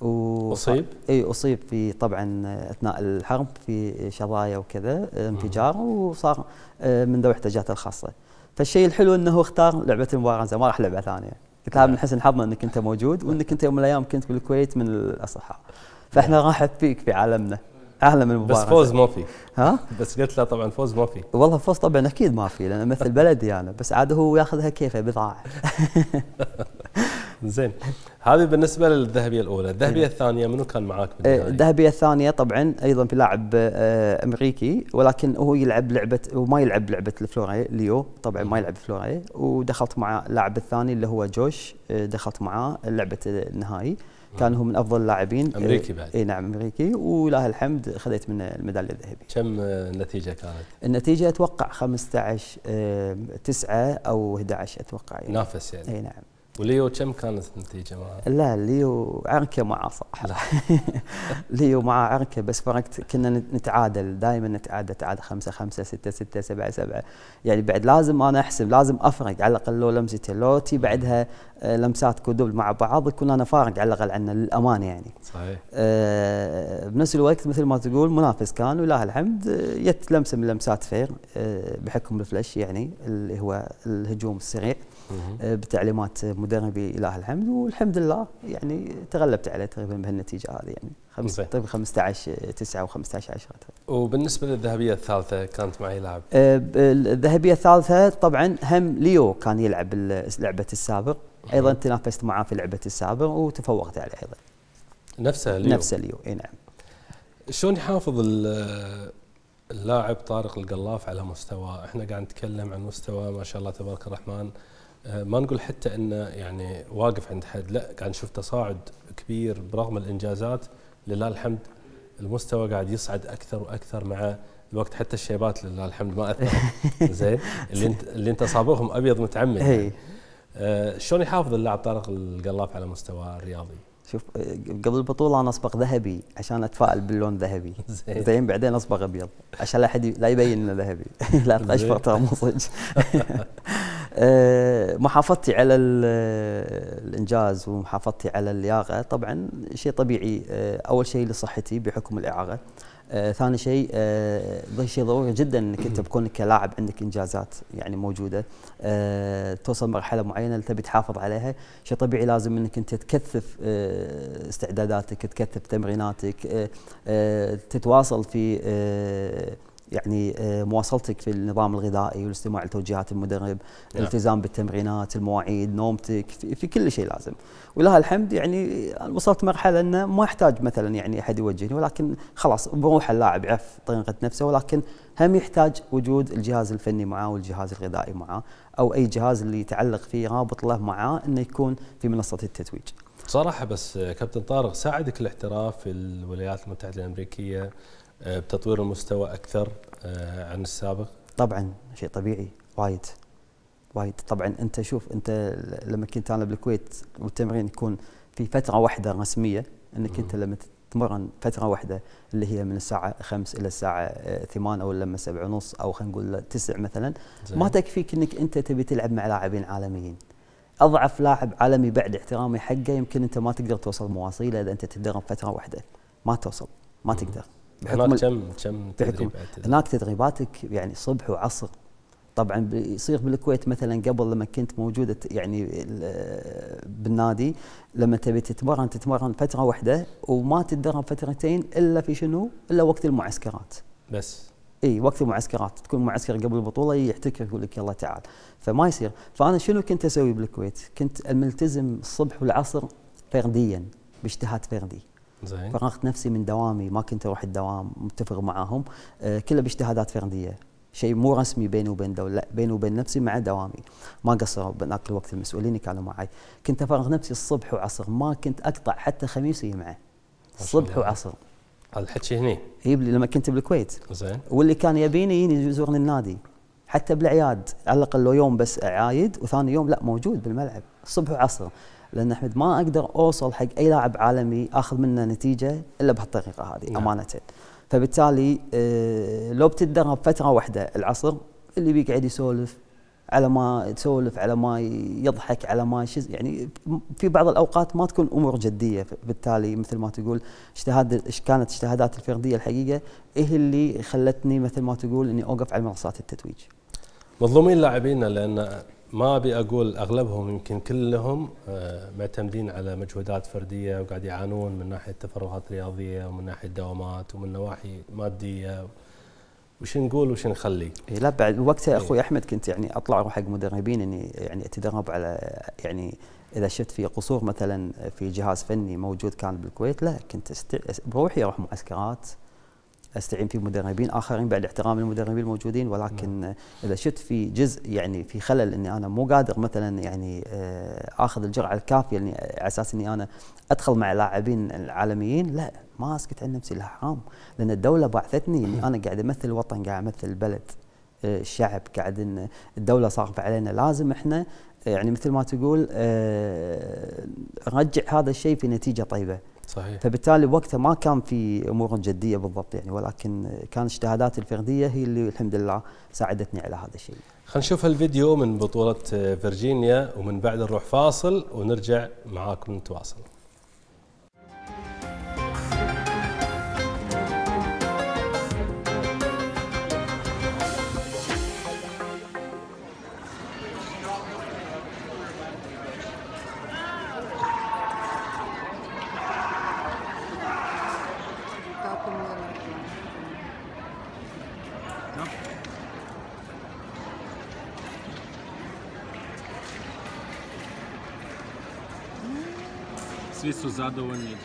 و... اصيب؟ اي اصيب في طبعا اثناء الحرب في شظايا وكذا انفجار وصار آه، من ذوي الاحتياجات الخاصه. فالشيء الحلو انه اختار لعبه المبارزه ما راح لعبه ثانيه. قلت له نعم. من حسن حظنا انك انت موجود وانك انت يوم من الايام كنت بالكويت من الاصحاء. فاحنا نعم. راح فيك في عالمنا. من المباراه بس فوز ما في ها بس قلت له طبعا فوز ما في والله فوز طبعا اكيد ما في لان مثل بلدي انا يعني بس عاد هو ياخذها كيفه بضاعه زين هذه بالنسبه للذهبيه الاولى الذهبيه إيه. الثانيه منو كان معاك إيه، الذهبيه الثانيه طبعا ايضا بلاعب آه، امريكي ولكن هو يلعب لعبه وما يلعب لعبه الفلوري ليو طبعا ما يلعب فلوري ودخلت مع اللاعب الثاني اللي هو جوش آه، دخلت معاه لعبه النهائي كان هو من افضل اللاعبين امريكي إيه، بعد اي نعم امريكي وله الحمد خذيت منه الميداليه الذهبيه كم النتيجه كانت؟ النتيجه اتوقع 15 9 آه، او 11 اتوقع يعني. نافس يعني اي نعم وليو كم كانت النتيجه معه؟ لا ليو عركه معه صح ليو معه عركه بس فرقت كنا نتعادل دائما نتعادل تعادل 5 5 6 6 7 7 يعني بعد لازم انا احسب لازم افرق على الاقل لو لمسته لو تي بعدها آه، لمسات كدوبل مع بعض يكون انا فارق على الاقل عنه للامانه يعني. صحيح. آه بنفس الوقت مثل ما تقول منافس كان ولله الحمد جت آه، لمسه من لمسات فير آه بحكم الفلاش يعني اللي هو الهجوم السريع. آه، بتعليمات مدربي اله الحمد والحمد لله يعني تغلبت عليه تقريبا بهالنتيجه هذه يعني طيب 15 9 و15 10 وبالنسبه للذهبيه الثالثه كانت معي لاعب آه، الذهبيه الثالثه طبعا هم ليو كان يلعب لعبه السابق ايضا تنافست معاه في لعبه السابق وتفوقت عليه ايضا نفسه ليو نفسه ليو اي نعم شلون يحافظ اللاعب طارق القلاف على مستواه احنا قاعد نتكلم عن مستوى ما شاء الله تبارك الرحمن آه، ما نقول حتى انه يعني واقف عند حد لا قاعد نشوف تصاعد كبير برغم الانجازات لله الحمد المستوى قاعد يصعد اكثر واكثر مع الوقت حتى الشيبات لله الحمد ما اثر زين اللي انت اللي انت صابوهم ابيض متعمد إيه. يعني. آه، شلون يحافظ اللاعب طارق القلاف على مستوى الرياضي؟ شوف آه، قبل البطوله انا اصبغ ذهبي عشان اتفائل باللون ذهبي زين بعدين اصبغ ابيض عشان لا احد لا يبين انه ذهبي لا اشفر ترى مو صدق آه، محافظتي على الانجاز ومحافظتي على اللياقه طبعا شيء طبيعي آه، اول شيء لصحتي بحكم الاعاقه آه، ثاني شيء شيء ضروري جدا انك انت بكونك كلاعب عندك انجازات يعني موجوده توصل مرحله معينه اللي تبي تحافظ عليها شيء طبيعي لازم انك انت تكثف استعداداتك تكثف تمريناتك تتواصل في يعني آه، مواصلتك في النظام الغذائي والاستماع لتوجيهات المدرب نعم. الالتزام بالتمرينات المواعيد نومتك في, في كل شيء لازم ولها الحمد يعني وصلت مرحله انه ما يحتاج مثلا يعني احد يوجهني ولكن خلاص بروح اللاعب يعرف طريقه نفسه ولكن هم يحتاج وجود الجهاز الفني معاه والجهاز الغذائي معاه او اي جهاز اللي يتعلق فيه رابط له معاه انه يكون في منصه التتويج صراحه بس كابتن طارق ساعدك الاحتراف في الولايات المتحده الامريكيه آه، بتطوير المستوى اكثر آه، عن السابق؟ طبعا شيء طبيعي وايد وايد طبعا انت شوف انت لما كنت انا بالكويت والتمرين يكون في فتره واحده رسميه انك انت لما تتمرن فتره واحده اللي هي من الساعه 5 الى الساعه 8 آه، او لما 7 ونص او خلينا نقول 9 مثلا ما تكفيك انك انت تبي تلعب مع لاعبين عالميين اضعف لاعب عالمي بعد احترامي حقه يمكن انت ما تقدر توصل مواصيله اذا انت تتدرب فتره واحده ما توصل ما تقدر هناك كم كم تدريب هناك تدريباتك يعني صبح وعصر طبعا يصير بالكويت مثلا قبل لما كنت موجوده يعني بالنادي لما تبي تتمرن تتمرن فتره واحده وما تتدرب فترتين الا في شنو؟ الا وقت المعسكرات. بس اي وقت المعسكرات تكون معسكر قبل البطوله يحتكر يقول لك يلا تعال فما يصير فانا شنو كنت اسوي بالكويت؟ كنت ملتزم الصبح والعصر فرديا باجتهاد فردي. زين فرغت نفسي من دوامي ما كنت اروح الدوام متفق معاهم آه كله باجتهادات فرديه شيء مو رسمي بيني وبين دولة بيني وبين نفسي مع دوامي ما قصروا بذاك الوقت المسؤولين كانوا معي كنت افرغ نفسي الصبح وعصر ما كنت اقطع حتى خميس وجمعة الصبح وعصر هذا الحكي هني يجيب إيه، لي لما كنت بالكويت زين واللي كان يبيني يجيني يزورني النادي حتى بالعياد على الاقل لو يوم بس عايد وثاني يوم لا موجود بالملعب الصبح وعصر لان احمد ما اقدر اوصل حق اي لاعب عالمي اخذ منه نتيجه الا بهالطريقه هذه نعم. امانه فبالتالي آه، لو بتتدرب فتره واحده العصر اللي بيقعد يسولف على ما تسولف على ما يضحك على ما شز يعني في بعض الاوقات ما تكون امور جديه بالتالي مثل ما تقول اجتهاد كانت اجتهادات الفرديه الحقيقه هي إيه اللي خلتني مثل ما تقول اني اوقف على منصات التتويج مظلومين لاعبينا لان ما ابي اقول اغلبهم يمكن كلهم آه، معتمدين على مجهودات فرديه وقاعد يعانون من ناحيه تفرغات رياضيه ومن ناحيه دوامات ومن نواحي ماديه وش نقول وش نخلي؟ إيه، لا بعد وقتها إيه. اخوي احمد كنت يعني اطلع اروح حق مدربين اني يعني اتدرب على يعني اذا شفت في قصور مثلا في جهاز فني موجود كان بالكويت لا كنت بروحي اروح معسكرات استعين في مدربين اخرين بعد احترام المدربين الموجودين ولكن مم. نعم. اذا شفت في جزء يعني في خلل اني انا مو قادر مثلا يعني آه، اخذ الجرعه الكافيه يعني على اساس اني انا ادخل مع لاعبين العالميين لا ما اسكت عن نفسي لا حرام لان الدوله بعثتني اني نعم. انا قاعد امثل الوطن قاعد امثل البلد آه، الشعب قاعد الدوله صارفة علينا لازم احنا آه، يعني مثل ما تقول نرجع هذا الشيء في نتيجه طيبه صحيح فبالتالي وقتها ما كان في امور جديه بالضبط يعني ولكن كان اجتهادات الفرديه هي اللي الحمد لله ساعدتني على هذا الشيء. خلينا نشوف هالفيديو من بطوله فيرجينيا ومن بعد نروح فاصل ونرجع معاكم نتواصل. jest to zadowolenie.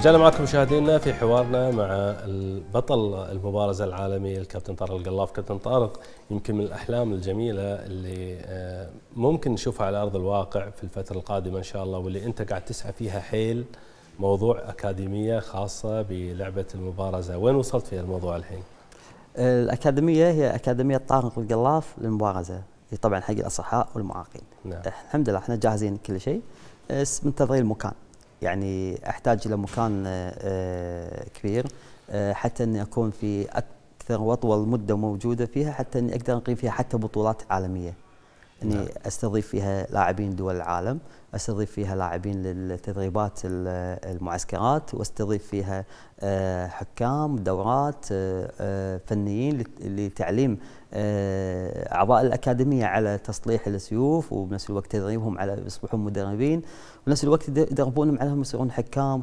رجعنا معكم مشاهدينا في حوارنا مع بطل المبارزه العالمي الكابتن طارق القلاف كابتن طارق يمكن من الاحلام الجميله اللي آه، ممكن نشوفها على ارض الواقع في الفتره القادمه ان شاء الله واللي انت قاعد تسعى فيها حيل موضوع اكاديميه خاصه بلعبه المبارزه وين وصلت في الموضوع الحين الاكاديميه هي اكاديميه طارق القلاف للمبارزه هي طبعا حق الاصحاء والمعاقين نعم. الحمد لله احنا جاهزين كل شيء منتظرين المكان يعني احتاج الى مكان آه، آه، كبير آه، حتى اني اكون في اكثر واطول مده موجوده فيها حتى اني اقدر اقيم فيها حتى بطولات عالميه اني نعم. استضيف فيها لاعبين دول العالم استضيف فيها لاعبين للتدريبات المعسكرات واستضيف فيها آه، حكام دورات آه، آه، فنيين لتعليم اعضاء الاكاديميه على تصليح السيوف وبنفس الوقت تدريبهم على يصبحون مدربين وبنفس الوقت يدربونهم على انهم يصيرون حكام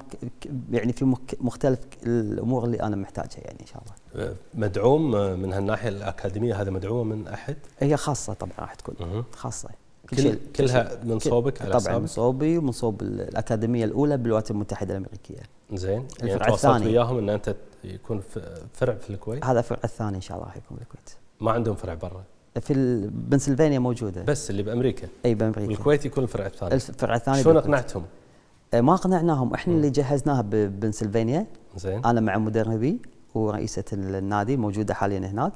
يعني في مختلف الامور اللي انا محتاجها يعني ان شاء الله. مدعوم من هالناحيه الاكاديميه هذا مدعومه من احد؟ هي خاصه طبعا راح تكون خاصه. كل شيء كلها من صوبك على طبعا من صوبي ومن صوب الاكاديميه الاولى بالولايات المتحده الامريكيه زين يعني الثاني وياهم ان انت يكون فرع في الكويت هذا الفرع الثاني ان شاء الله راح يكون بالكويت ما عندهم فرع برا في بنسلفانيا موجوده بس اللي بامريكا اي بامريكا الكويت يكون الفرع الثاني الفرع الثاني شلون اقنعتهم؟ إيه، ما اقنعناهم احنا م. اللي جهزناها ببنسلفانيا زين انا مع مدربي ورئيسه النادي موجوده حاليا هناك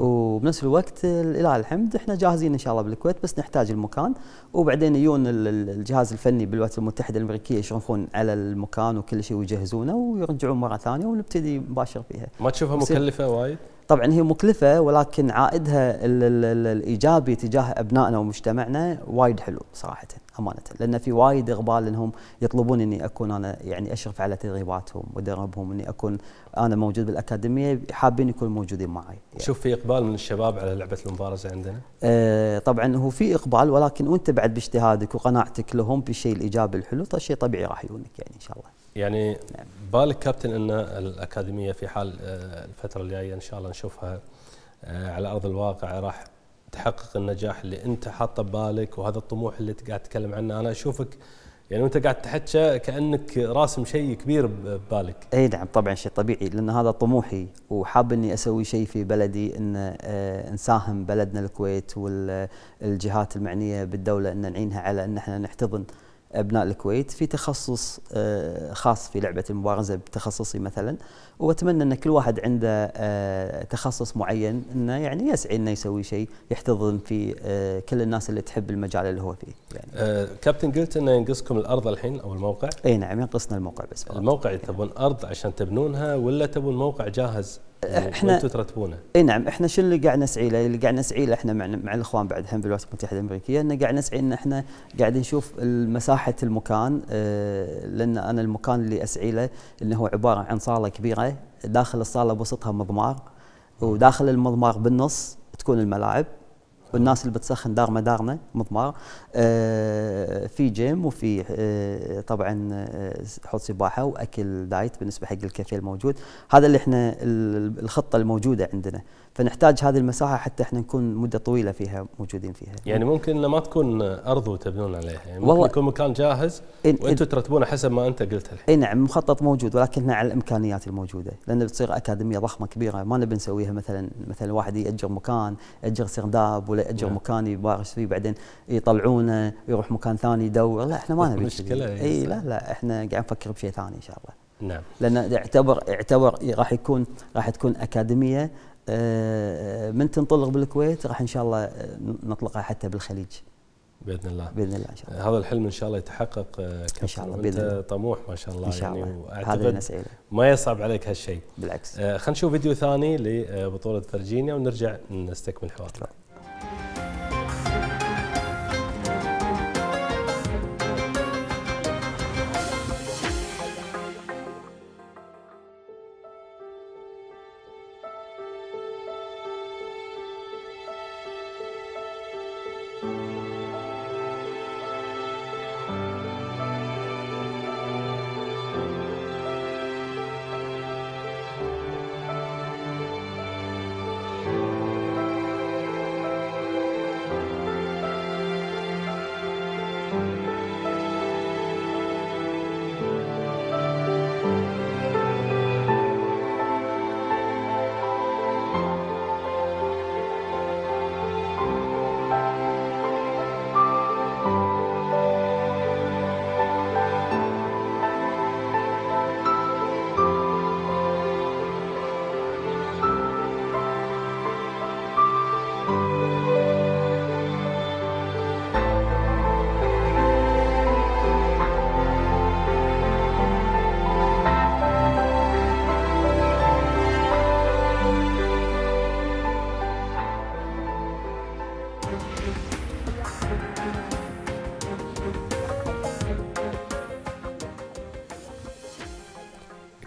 وبنفس الوقت لله الحمد احنا جاهزين ان شاء الله بالكويت بس نحتاج المكان وبعدين يجون الجهاز الفني بالولايات المتحده الامريكيه يشرفون على المكان وكل شيء ويجهزونه ويرجعون مره ثانيه ونبتدي مباشر فيها. ما تشوفها مكلفه وايد؟ طبعا هي مكلفه ولكن عائدها الـ الـ الـ الايجابي تجاه ابنائنا ومجتمعنا وايد حلو صراحه امانه لان في وايد اقبال انهم يطلبون اني اكون انا يعني اشرف على تدريباتهم وادربهم اني اكون انا موجود بالاكاديميه حابين يكونوا موجودين معي يعني. شوف في اقبال من الشباب على لعبه المبارزه عندنا آه طبعا هو في اقبال ولكن وانت بعد باجتهادك وقناعتك لهم بالشيء الايجابي الحلو طيب شيء طبيعي راح يجونك يعني ان شاء الله يعني بالك كابتن ان الاكاديميه في حال آه، الفتره الجايه ان شاء الله نشوفها آه، على ارض الواقع راح تحقق النجاح اللي انت حاطه ببالك وهذا الطموح اللي انت قاعد تتكلم عنه انا اشوفك يعني وانت قاعد تحكي كانك راسم شيء كبير ببالك. اي نعم طبعا شيء طبيعي لان هذا طموحي وحاب اني اسوي شيء في بلدي ان آه، نساهم بلدنا الكويت والجهات المعنيه بالدوله ان نعينها على ان احنا نحتضن ابناء الكويت في تخصص آه، خاص في لعبه المبارزه بتخصصي مثلا واتمنى ان كل واحد عنده آه، تخصص معين انه يعني يسعي انه يسوي شيء يحتضن فيه آه، كل الناس اللي تحب المجال اللي هو فيه يعني. آه كابتن قلت انه ينقصكم الارض الحين او الموقع؟ اي نعم ينقصنا الموقع بس الموقع تبون ارض عشان تبنونها ولا تبون موقع جاهز؟ يعني احنا ترتبونه اي نعم احنا شو اللي قاعد نسعي له اللي قاعد نسعي له احنا مع, مع الاخوان بعد هم بالولايات المتحده الامريكيه ان قاعد نسعي ان احنا قاعد نشوف مساحه المكان آه، لان انا المكان اللي اسعي له انه هو عباره عن صاله كبيره داخل الصاله بوسطها مضمار وداخل المضمار بالنص تكون الملاعب والناس اللي بتسخن دار مدارنا مضمار آه، في جيم وفي آه، طبعا آه، حوض سباحه واكل دايت بالنسبه حق الكافيه الموجود هذا اللي احنا الخطه الموجوده عندنا فنحتاج هذه المساحه حتى احنا نكون مده طويله فيها موجودين فيها يعني ممكن ما تكون ارض وتبنون عليها يعني ممكن يكون مكان جاهز وانتم ترتبونه حسب ما انت قلت الحين اي نعم مخطط موجود ولكن على الامكانيات الموجوده لان بتصير اكاديميه ضخمه كبيره ما نبي نسويها مثلا مثلا واحد ياجر مكان ياجر سرداب ولا ياجر نعم. مكان يبارش فيه بعدين يطلعونه يروح مكان ثاني يدور لا احنا ما نبي مشكله اي لا لا احنا قاعد نفكر بشيء ثاني ان شاء الله نعم لان يعتبر يعتبر راح يكون راح تكون اكاديميه آه، من تنطلق بالكويت راح ان شاء الله آه، نطلقها حتى بالخليج باذن الله باذن الله ان شاء الله هذا الحلم ان شاء الله يتحقق آه، ان شاء الله باذن الله طموح ما شاء الله ان شاء يعني، الله يعني هذا ما يصعب عليك هالشيء بالعكس خلينا نشوف فيديو ثاني لبطوله فرجينيا ونرجع نستكمل حوارنا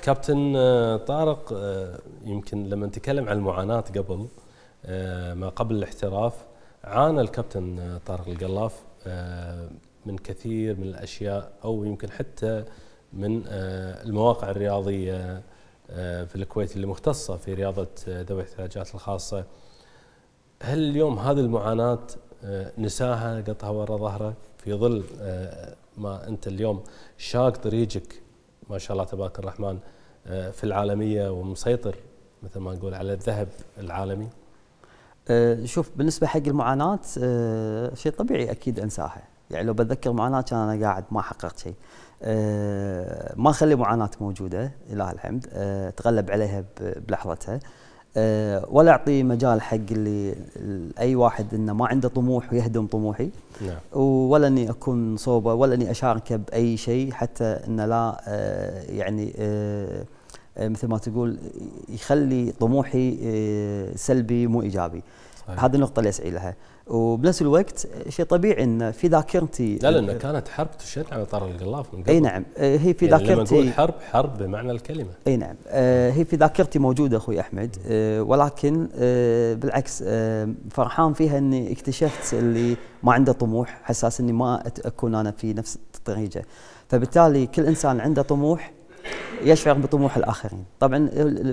كابتن آه، طارق آه، يمكن لما نتكلم عن المعاناه قبل آه، ما قبل الاحتراف عانى الكابتن طارق القلاف من كثير من الاشياء او يمكن حتى من المواقع الرياضيه في الكويت اللي مختصه في رياضه ذوي الاحتياجات الخاصه هل اليوم هذه المعاناه نساها قطها ورا ظهره في ظل ما انت اليوم شاق طريقك ما شاء الله تبارك الرحمن آه، في العالميه ومسيطر مثل ما نقول على الذهب العالمي؟ آه، شوف بالنسبه حق المعاناه آه، شيء طبيعي اكيد انساها يعني لو بتذكر معاناه كان انا قاعد ما حققت شيء ما خلي معاناه موجوده لله الحمد اتغلب عليها بلحظتها ولا اعطي مجال حق اللي اي واحد انه ما عنده طموح ويهدم طموحي نعم. ولا اني اكون صوبه ولا اني اشاركه باي شيء حتى انه لا يعني آه، مثل ما تقول يخلي طموحي آه، سلبي مو ايجابي صحيح. هذه النقطه اللي اسعي لها وبنفس الوقت شيء طبيعي ان في ذاكرتي لا لان كانت حرب تشن على طار القلاف من قبل اي نعم آه، هي في يعني ذاكرتي لما حرب حرب بمعنى الكلمه اي نعم هي في ذاكرتي موجوده اخوي احمد ولكن بالعكس فرحان فيها اني اكتشفت اللي ما عنده طموح حساس اني ما اكون انا في نفس الطريقه فبالتالي كل انسان عنده طموح يشعر بطموح الاخرين، طبعا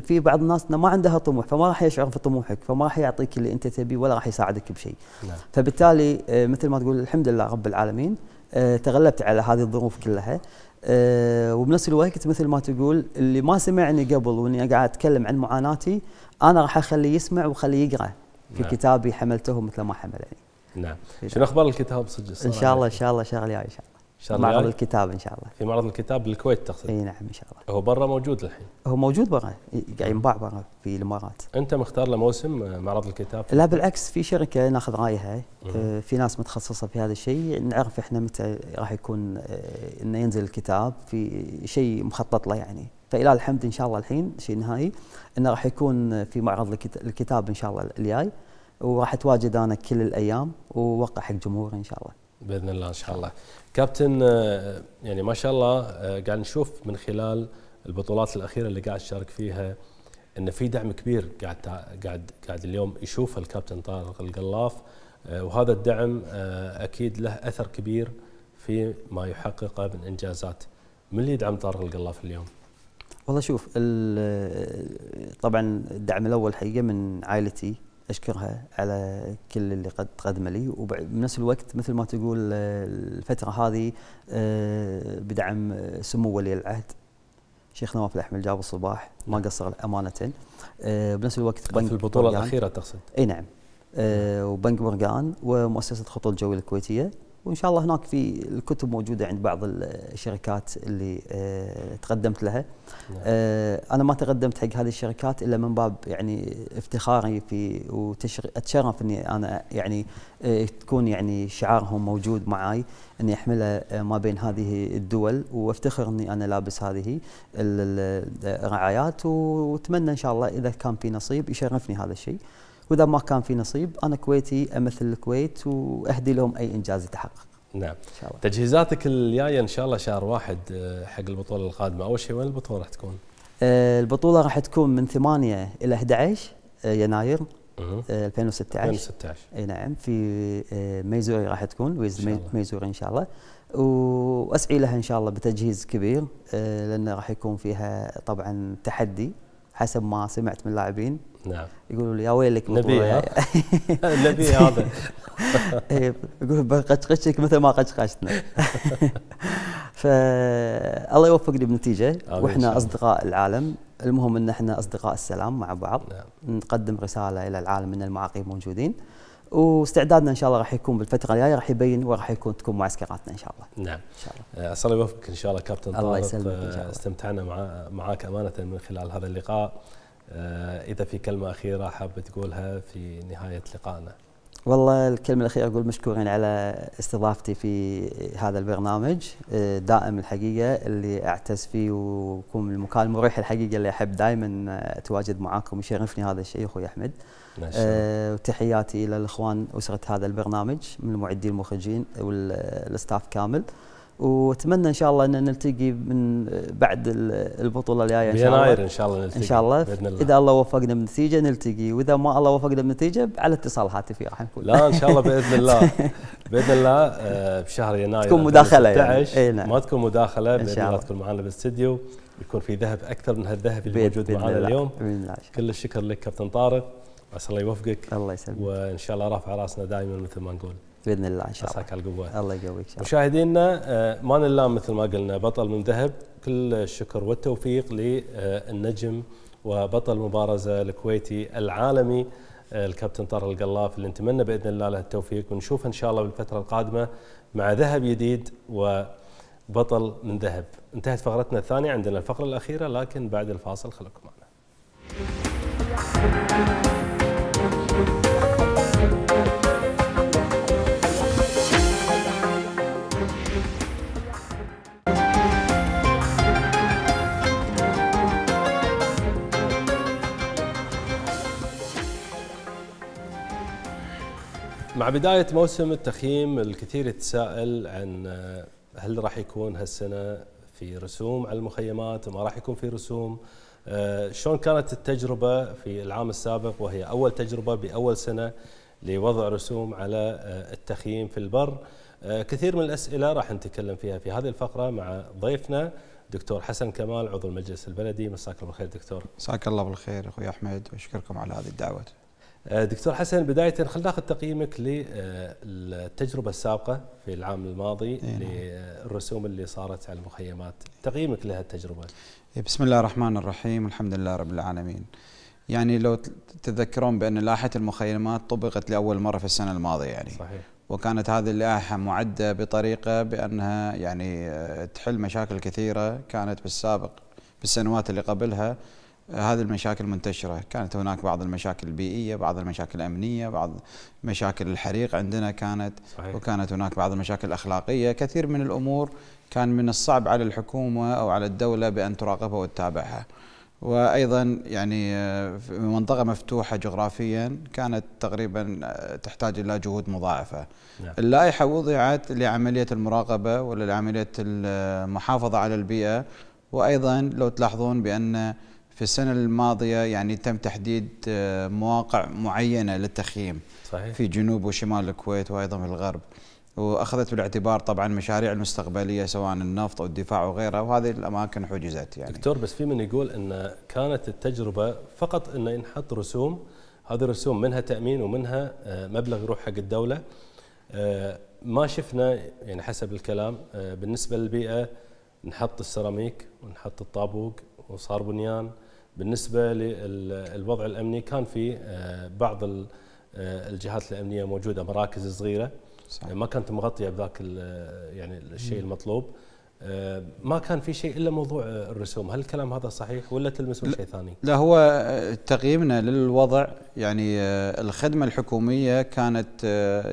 في بعض الناس ما عندها طموح فما راح يشعر بطموحك فما راح يعطيك اللي انت تبيه ولا راح يساعدك بشيء. نعم. فبالتالي آه، مثل ما تقول الحمد لله رب العالمين آه، تغلبت على هذه الظروف كلها آه، وبنفس الوقت مثل ما تقول اللي ما سمعني قبل واني قاعد اتكلم عن معاناتي انا راح اخليه يسمع واخليه يقرا في نعم. كتابي حملته مثل ما حملني. نعم. إيه. شنو اخبار الكتاب صدق ان شاء الله ان شاء الله شغله يا ان شاء الله. الله معرض يعني. الكتاب ان شاء الله في معرض الكتاب بالكويت تقصد اي نعم ان شاء الله هو برا موجود الحين هو موجود برا قاعد ينباع برا في الامارات انت مختار له موسم آه، معرض الكتاب لا بالعكس في شركه ناخذ رايها آه، في ناس متخصصه في هذا الشيء نعرف احنا متى راح يكون آه، انه ينزل الكتاب في شيء مخطط له يعني فإلى الحمد إن شاء الله الحين شيء نهائي إنه راح يكون في معرض الكتاب إن شاء الله الجاي وراح أتواجد أنا كل الأيام ووقع حق جمهوري إن شاء الله بإذن الله إن شاء الله كابتن آه، يعني ما شاء الله آه، قاعد نشوف من خلال البطولات الاخيره اللي قاعد تشارك فيها ان في دعم كبير قاعد قاعد قاعد اليوم يشوفه الكابتن طارق القلاف آه، وهذا الدعم اكيد له اثر كبير في ما يحققه من انجازات من اللي يدعم طارق القلاف اليوم والله شوف طبعا الدعم الاول حقيقه من عائلتي أشكرها على كل اللي قد تقدم لي وبنفس الوقت مثل ما تقول آه، الفترة هذه آه، بدعم آه، سمو ولي العهد شيخ نواف الأحمد جاب الصباح ما نعم. قصر أمانة بنفس الوقت بنك في البطولة الأخيرة تقصد أي نعم وبنك برقان ومؤسسة خطوط الجوية الكويتية وان شاء الله هناك في الكتب موجوده عند بعض الشركات اللي آه، تقدمت لها نعم. آه، انا ما تقدمت حق هذه الشركات الا من باب يعني افتخاري في واتشرف اني انا يعني آه، تكون يعني شعارهم موجود معي اني احمله ما بين هذه الدول وافتخر اني انا لابس هذه الرعايات واتمنى ان شاء الله اذا كان في نصيب يشرفني هذا الشيء واذا ما كان في نصيب انا كويتي امثل الكويت واهدي لهم اي انجاز يتحقق. نعم إن شاء الله. تجهيزاتك الجايه ان شاء الله شهر واحد آه، حق البطوله القادمه، اول شيء وين البطوله راح تكون؟ آه، البطوله راح تكون من 8 الى 11 آه، يناير 2016 2016 اي نعم في ميزوري راح تكون ويز ميزوري ان شاء الله واسعي لها ان شاء الله بتجهيز كبير لان راح يكون فيها طبعا تحدي حسب ما سمعت من اللاعبين نعم يقولوا لي يا ويلك نبي نبي هذا إيه، يقول بقشقشك مثل ما قشقشتنا فالله يوفقني بالنتيجه واحنا اصدقاء العالم المهم ان احنا اصدقاء السلام مع بعض نعم. نقدم رساله الى العالم ان المعاقين موجودين واستعدادنا ان شاء الله راح يكون بالفتره الجايه راح يبين وراح يكون تكون معسكراتنا ان شاء الله. نعم. ان شاء الله. الله يوفقك ان شاء الله كابتن طارق آه، الله يسلمك استمتعنا معاك امانه من خلال هذا اللقاء. آه، اذا في كلمه اخيره حابه تقولها في نهايه لقائنا والله الكلمة الأخيرة أقول مشكورين على استضافتي في هذا البرنامج آه، دائم الحقيقة اللي أعتز فيه ويكون المكان المريح الحقيقة اللي أحب دائما أتواجد معاكم يشرفني هذا الشيء أخوي أحمد أه وتحياتي إلى الإخوان أسرة هذا البرنامج من المعدين المخرجين والاستاف كامل واتمنى ان شاء الله ان نلتقي من بعد البطوله الجايه ان شاء الله يناير ان شاء الله نلتقي ان شاء الله باذن الله اذا الله وفقنا بنتيجه نلتقي واذا ما الله وفقنا بنتيجه على اتصال هاتفي راح نكون لا ان شاء الله باذن الله باذن الله آه، بشهر يناير تكون مداخله يعني. اي نعم. ما تكون مداخله باذن الله, الله تكون معنا بالاستديو يكون في ذهب اكثر من هالذهب اللي موجود معنا اليوم الله كل الشكر لك كابتن طارق عسى الله يوفقك الله يسلمك وان شاء الله رافع راسنا دائما مثل ما نقول باذن الله ان شاء الله عساك على القوه الله يقويك شاء الله مشاهدينا آه، ما نلام مثل ما قلنا بطل من ذهب كل الشكر والتوفيق للنجم وبطل مبارزه الكويتي العالمي آه، الكابتن طارق القلاف اللي نتمنى باذن الله له التوفيق ونشوفه ان شاء الله بالفتره القادمه مع ذهب جديد وبطل من ذهب انتهت فقرتنا الثانيه عندنا الفقره الاخيره لكن بعد الفاصل خليكم معنا مع بداية موسم التخييم الكثير يتساءل عن آه، هل راح يكون هالسنة في رسوم على المخيمات ما راح يكون في رسوم آه، شلون كانت التجربة في العام السابق وهي أول تجربة بأول سنة لوضع رسوم على آه، التخييم في البر كثير من الأسئلة راح نتكلم فيها في هذه الفقرة مع ضيفنا دكتور حسن كمال عضو المجلس البلدي مساك الله بالخير دكتور مساك الله بالخير اخوي احمد واشكركم على هذه الدعوه آه، دكتور حسن بداية خلينا ناخذ تقييمك للتجربة آه، السابقة في العام الماضي نعم. للرسوم اللي صارت على المخيمات، تقييمك لها التجربة. بسم الله الرحمن الرحيم، الحمد لله رب العالمين. يعني لو تتذكرون بأن لائحة المخيمات طبقت لأول مرة في السنة الماضية يعني. صحيح. وكانت هذه اللائحة معدة بطريقة بأنها يعني آه، تحل مشاكل كثيرة كانت بالسابق بالسنوات اللي قبلها هذه المشاكل منتشرة كانت هناك بعض المشاكل البيئية بعض المشاكل الأمنية بعض مشاكل الحريق عندنا كانت صحيح. وكانت هناك بعض المشاكل الأخلاقية كثير من الأمور كان من الصعب على الحكومة أو على الدولة بأن تراقبها وتتابعها وايضا يعني آه، في منطقه مفتوحه جغرافيا كانت تقريبا آه، تحتاج الى جهود مضاعفه. نعم. اللائحه وضعت لعمليه المراقبه ولا لعمليه المحافظه على البيئه وايضا لو تلاحظون بان في السنة الماضية يعني تم تحديد آه، مواقع معينة للتخييم صحيح. في جنوب وشمال الكويت وأيضا في الغرب واخذت بالاعتبار طبعا مشاريع المستقبليه سواء النفط او الدفاع وغيرها وهذه الاماكن حجزت يعني دكتور بس في من يقول ان كانت التجربه فقط ان ينحط رسوم هذه الرسوم منها تامين ومنها آه، مبلغ يروح حق الدوله آه، ما شفنا يعني حسب الكلام بالنسبه للبيئه نحط السيراميك ونحط الطابوق وصار بنيان بالنسبة للوضع الأمني كان في آه، بعض آه، الجهات الأمنية موجودة مراكز صغيرة صحيح. ما كانت مغطية بذاك آه، يعني الشيء المطلوب ما كان في شيء الا موضوع الرسوم، هل الكلام هذا صحيح ولا تلمس شيء ثاني؟ لا هو تقييمنا للوضع يعني الخدمه الحكوميه كانت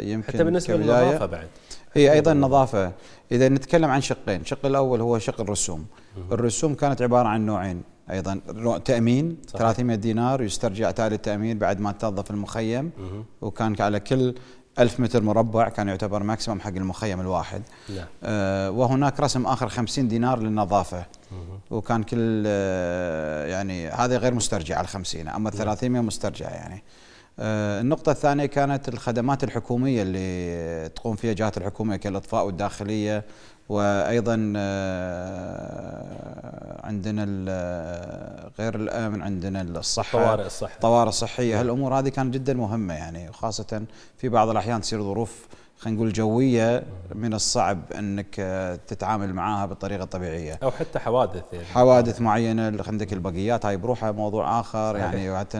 يمكن حتى بالنسبه للنظافه بعد هي ايضا النظافه، اذا نتكلم عن شقين، الشق الاول هو شق الرسوم، الرسوم كانت عباره عن نوعين، ايضا تامين صح. 300 دينار يسترجع تالي التامين بعد ما تنظف المخيم مه. وكان على كل ألف متر مربع كان يعتبر ماكسيمم حق المخيم الواحد نعم. آه وهناك رسم آخر 50 دينار للنظافة مه. وكان كل آه يعني هذا غير مسترجع ال 50 أما 300 نعم. مسترجع يعني آه النقطة الثانية كانت الخدمات الحكومية اللي تقوم فيها جهات الحكومية كالإطفاء والداخلية وايضا آه، عندنا آه، غير الامن عندنا الصحه طوارئ الصحيه طوارئ صحيه هالامور هذه كانت جدا مهمه يعني وخاصه في بعض الاحيان تصير ظروف خلينا نقول جويه من الصعب انك آه، تتعامل معها بطريقه طبيعيه او حتى حوادث يعني حوادث معينه عندك البقيات هاي بروحها موضوع اخر يعني حتى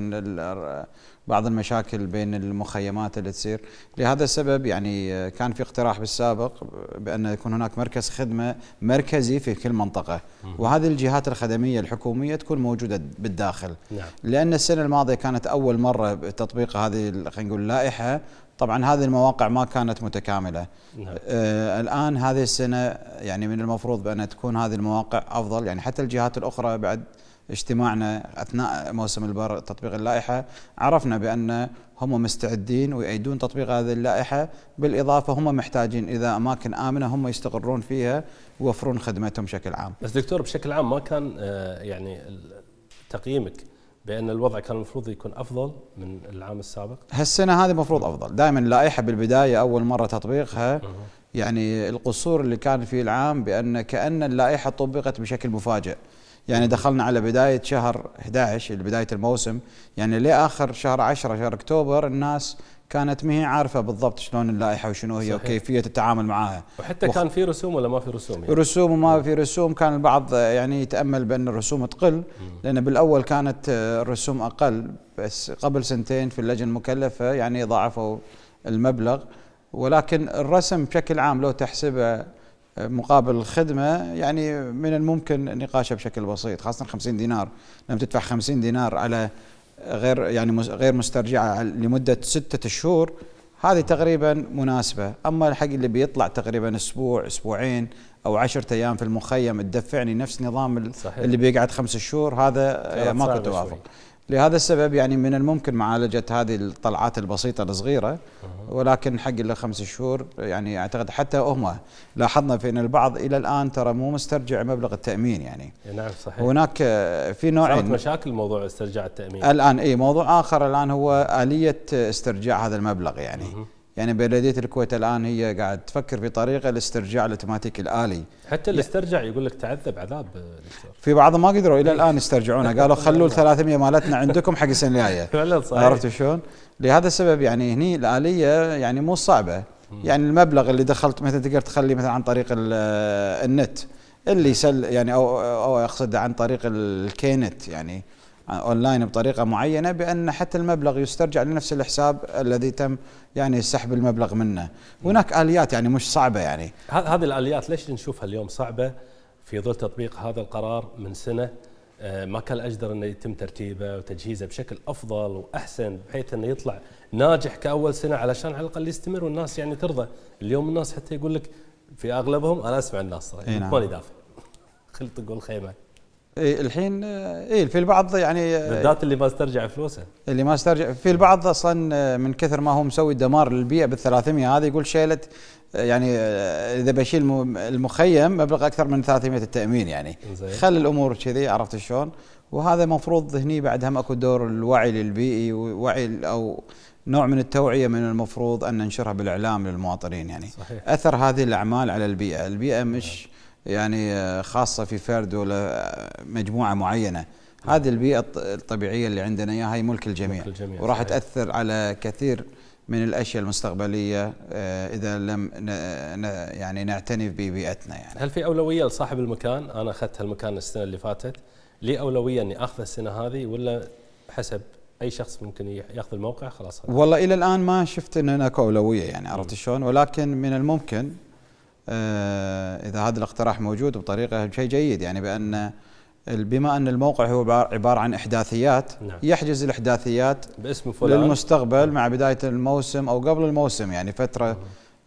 بعض المشاكل بين المخيمات اللي تصير لهذا السبب يعني آه، كان في اقتراح بالسابق بأن يكون هناك مركز خدمة مركزي في كل منطقة وهذه الجهات الخدمية الحكومية تكون موجودة بالداخل نعم. لأن السنة الماضية كانت أول مرة تطبيق هذه خلينا نقول اللائحة طبعا هذه المواقع ما كانت متكاملة نعم. آه الآن هذه السنة يعني من المفروض بأن تكون هذه المواقع أفضل يعني حتى الجهات الأخرى بعد اجتماعنا اثناء موسم البر تطبيق اللائحه عرفنا بان هم مستعدين ويأيدون تطبيق هذه اللائحه بالاضافه هم محتاجين اذا اماكن امنه هم يستقرون فيها ويوفرون خدمتهم بشكل عام. بس دكتور بشكل عام ما كان آه، يعني تقييمك بان الوضع كان المفروض يكون افضل من العام السابق؟ هالسنه هذه المفروض افضل، دائما اللائحه بالبدايه اول مره تطبيقها يعني القصور اللي كان فيه العام بان كان اللائحه طبقت بشكل مفاجئ. يعني دخلنا على بداية شهر 11 بداية الموسم يعني لآخر شهر 10 شهر أكتوبر الناس كانت ما هي عارفه بالضبط شلون اللائحه وشنو هي صحيح. وكيفيه التعامل معها وحتى وخ... كان في رسوم ولا ما في رسوم يعني؟ رسوم وما في رسوم كان البعض يعني يتامل بان الرسوم تقل لان بالاول كانت الرسوم اقل بس قبل سنتين في اللجنه المكلفه يعني ضاعفوا المبلغ ولكن الرسم بشكل عام لو تحسبه مقابل الخدمة يعني من الممكن نقاشها بشكل بسيط خاصة 50 دينار لما تدفع 50 دينار على غير يعني غير مسترجعة لمدة ستة أشهر هذه تقريبا مناسبة أما الحق اللي بيطلع تقريبا أسبوع أسبوعين أو عشرة أيام في المخيم تدفعني نفس نظام صحيح. اللي بيقعد خمس شهور هذا ما كنت لهذا السبب يعني من الممكن معالجة هذه الطلعات البسيطة الصغيرة ولكن حق إلى خمس شهور يعني أعتقد حتى هم لاحظنا في أن البعض إلى الآن ترى مو مسترجع مبلغ التأمين يعني نعم صحيح هناك في نوعين صارت مشاكل موضوع استرجاع التأمين الآن أي موضوع آخر الآن هو آلية استرجاع هذا المبلغ يعني يعني بلديه الكويت الان هي قاعد تفكر في طريقه لاسترجاع الاوتوماتيكي الالي حتى اللي استرجع يقول لك تعذب عذاب في بعض ما قدروا الى الان يسترجعونها قالوا خلوا ال 300 مالتنا عندكم حق السنه الجايه عرفت شلون؟ لهذا السبب يعني هني الاليه يعني مو صعبه يعني المبلغ اللي دخلت مثلا تقدر تخليه مثلا عن طريق النت اللي سل يعني او او اقصد عن طريق الكينت يعني اونلاين بطريقه معينه بان حتى المبلغ يسترجع لنفس الحساب الذي تم يعني سحب المبلغ منه، هناك اليات يعني مش صعبه يعني. هذه الاليات ليش نشوفها اليوم صعبه؟ في ظل تطبيق هذا القرار من سنه آه، ما كان اجدر انه يتم ترتيبه وتجهيزه بشكل افضل واحسن بحيث انه يطلع ناجح كاول سنه علشان على الاقل يستمر والناس يعني ترضى، اليوم الناس حتى يقول لك في اغلبهم انا اسمع الناس ترى نعم. ما دافع خلت تقول خيمه إيه الحين اي في البعض يعني آه، بالذات اللي ما استرجع فلوسه اللي ما استرجع في البعض اصلا آه، من كثر ما هو مسوي دمار للبيئه بال 300 هذه يقول شيلت يعني آه، اذا بشيل المخيم مبلغ اكثر من 300 التامين يعني خل الامور كذي عرفت شلون وهذا مفروض هني بعد هم اكو دور الوعي للبيئي ووعي او نوع من التوعيه من المفروض ان ننشرها بالاعلام للمواطنين يعني صحيح. اثر هذه الاعمال على البيئه البيئه مش يعني آه، خاصه في فرد ولا آه، مجموعه معينه نعم. هذه البيئه الطبيعيه اللي عندنا اياها هي ملك الجميع, ملك الجميع وراح صحيح. تاثر على كثير من الاشياء المستقبليه آه، اذا لم يعني نعتني ببيئتنا يعني. هل في اولويه لصاحب المكان؟ انا اخذت هالمكان السنه اللي فاتت، لي اولويه اني اخذ السنه هذه ولا حسب اي شخص ممكن ياخذ الموقع خلاص والله الى الان ما شفت ان هناك اولويه يعني عرفت شلون؟ ولكن من الممكن آه، اذا هذا الاقتراح موجود بطريقه شيء جيد يعني بان بما ان الموقع هو عباره عن احداثيات نعم. يحجز الاحداثيات باسم فلان للمستقبل نعم. مع بدايه الموسم او قبل الموسم يعني فتره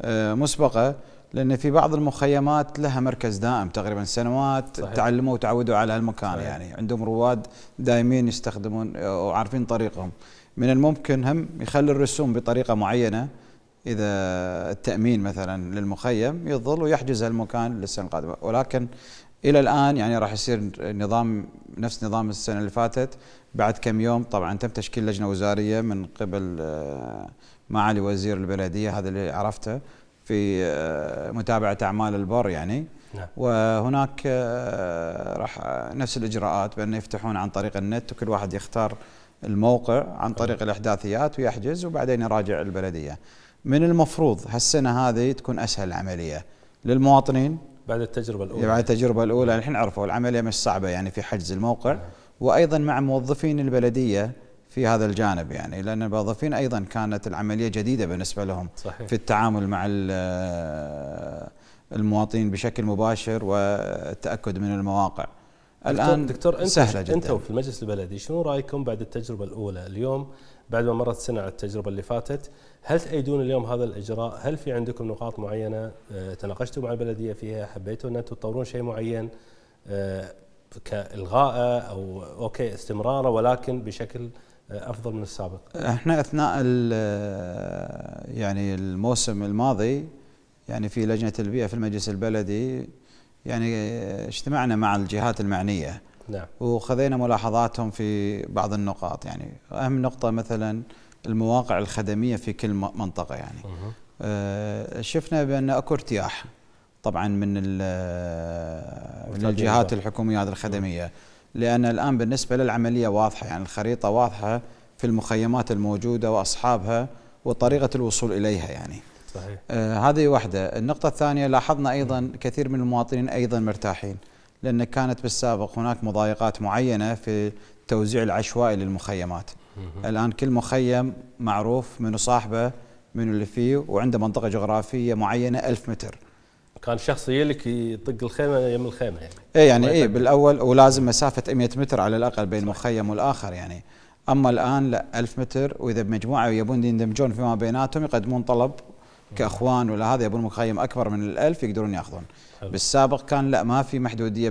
آه مسبقه لان في بعض المخيمات لها مركز دائم تقريبا سنوات صحيح. تعلموا وتعودوا على هالمكان صحيح. يعني عندهم رواد دائمين يستخدمون آه، وعارفين طريقهم من الممكن هم يخلي الرسوم بطريقه معينه اذا التامين مثلا للمخيم يظل ويحجز المكان للسنه القادمه ولكن الى الان يعني راح يصير نظام نفس نظام السنه اللي فاتت بعد كم يوم طبعا تم تشكيل لجنه وزاريه من قبل آه، معالي وزير البلديه هذا اللي عرفته في آه، متابعه اعمال البر يعني نعم. وهناك آه، راح نفس الاجراءات بانه يفتحون عن طريق النت وكل واحد يختار الموقع عن طريق نعم. الاحداثيات ويحجز وبعدين يراجع البلديه. من المفروض هالسنه هذه تكون اسهل العمليه للمواطنين بعد التجربه الاولى إيه، بعد التجربه الاولى الحين عرفوا العمليه مش صعبه يعني في حجز الموقع وايضا مع موظفين البلديه في هذا الجانب يعني لان الموظفين ايضا كانت العمليه جديده بالنسبه لهم صحيح. في التعامل مع آه، المواطنين بشكل مباشر والتاكد من المواقع الان دكتور انت سهله جدا انتم في المجلس البلدي شنو رايكم بعد التجربه الاولى اليوم بعد ما مرت سنه على التجربه اللي فاتت هل تأيدون اليوم هذا الاجراء هل في عندكم نقاط معينه آه، تناقشتوا مع البلديه فيها حبيتوا ان انتم تطورون شيء معين آه، كالغائه او اوكي استمراره ولكن بشكل آه، افضل من السابق احنا اثناء يعني الموسم الماضي يعني في لجنه البيئه في المجلس البلدي يعني اجتمعنا مع الجهات المعنيه نعم وخذينا ملاحظاتهم في بعض النقاط يعني اهم نقطه مثلا المواقع الخدميه في كل منطقه يعني آه شفنا بان اكو ارتياح طبعا من آه، من الجهات الحكوميه هذه الخدميه لان الان بالنسبه للعمليه واضحه يعني الخريطه واضحه في المخيمات الموجوده واصحابها وطريقه الوصول اليها يعني صحيح آه هذه واحده النقطه الثانيه لاحظنا ايضا كثير من المواطنين ايضا مرتاحين لأن كانت بالسابق هناك مضايقات معينة في التوزيع العشوائي للمخيمات الآن كل مخيم معروف من صاحبه من اللي فيه وعنده منطقة جغرافية معينة ألف متر كان شخص يلك يطق الخيمه يم الخيمه يعني اي يعني اي بالاول ولازم مسافه 100 متر على الاقل بين مخيم والاخر يعني اما الان لا 1000 متر واذا بمجموعه يبون يندمجون فيما بيناتهم يقدمون طلب كاخوان ولا هذا يبون مخيم اكبر من الألف يقدرون ياخذون بالسابق كان لا ما في محدوديه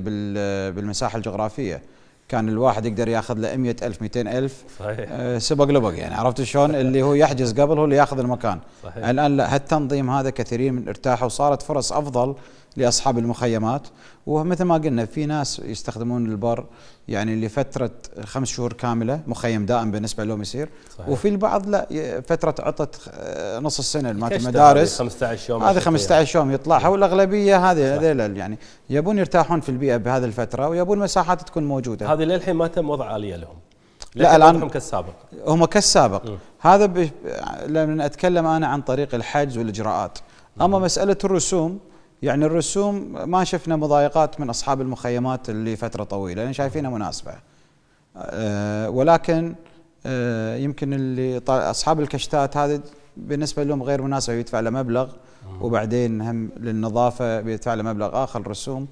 بالمساحه الجغرافيه كان الواحد يقدر ياخذ له 200 الف صحيح آه، سبق لبق يعني عرفت شلون اللي هو يحجز قبل هو اللي ياخذ المكان صحيح الان لا هالتنظيم هذا كثيرين من ارتاحوا وصارت فرص افضل لاصحاب المخيمات ومثل ما قلنا في ناس يستخدمون البر يعني لفتره خمس شهور كامله مخيم دائم بالنسبه لهم يصير صحيح. وفي البعض لا فتره عطله آه، نص السنه مالت المدارس 15 يوم هذه 15 يوم يطلعها والاغلبيه هذه هذول يعني يبون يرتاحون في البيئه بهذه الفتره ويبون مساحات تكون موجوده هذه للحين ما تم وضع اليه لهم لا الان هم كالسابق هم كالسابق م. هذا ب... لما اتكلم انا عن طريق الحجز والاجراءات اما مساله الرسوم يعني الرسوم ما شفنا مضايقات من اصحاب المخيمات اللي فتره طويله يعني شايفينها مناسبه آه، ولكن آه، يمكن اللي اصحاب الكشتات هذه بالنسبه لهم غير مناسبه يدفع له مبلغ آه. وبعدين هم للنظافه بيدفع له مبلغ اخر رسوم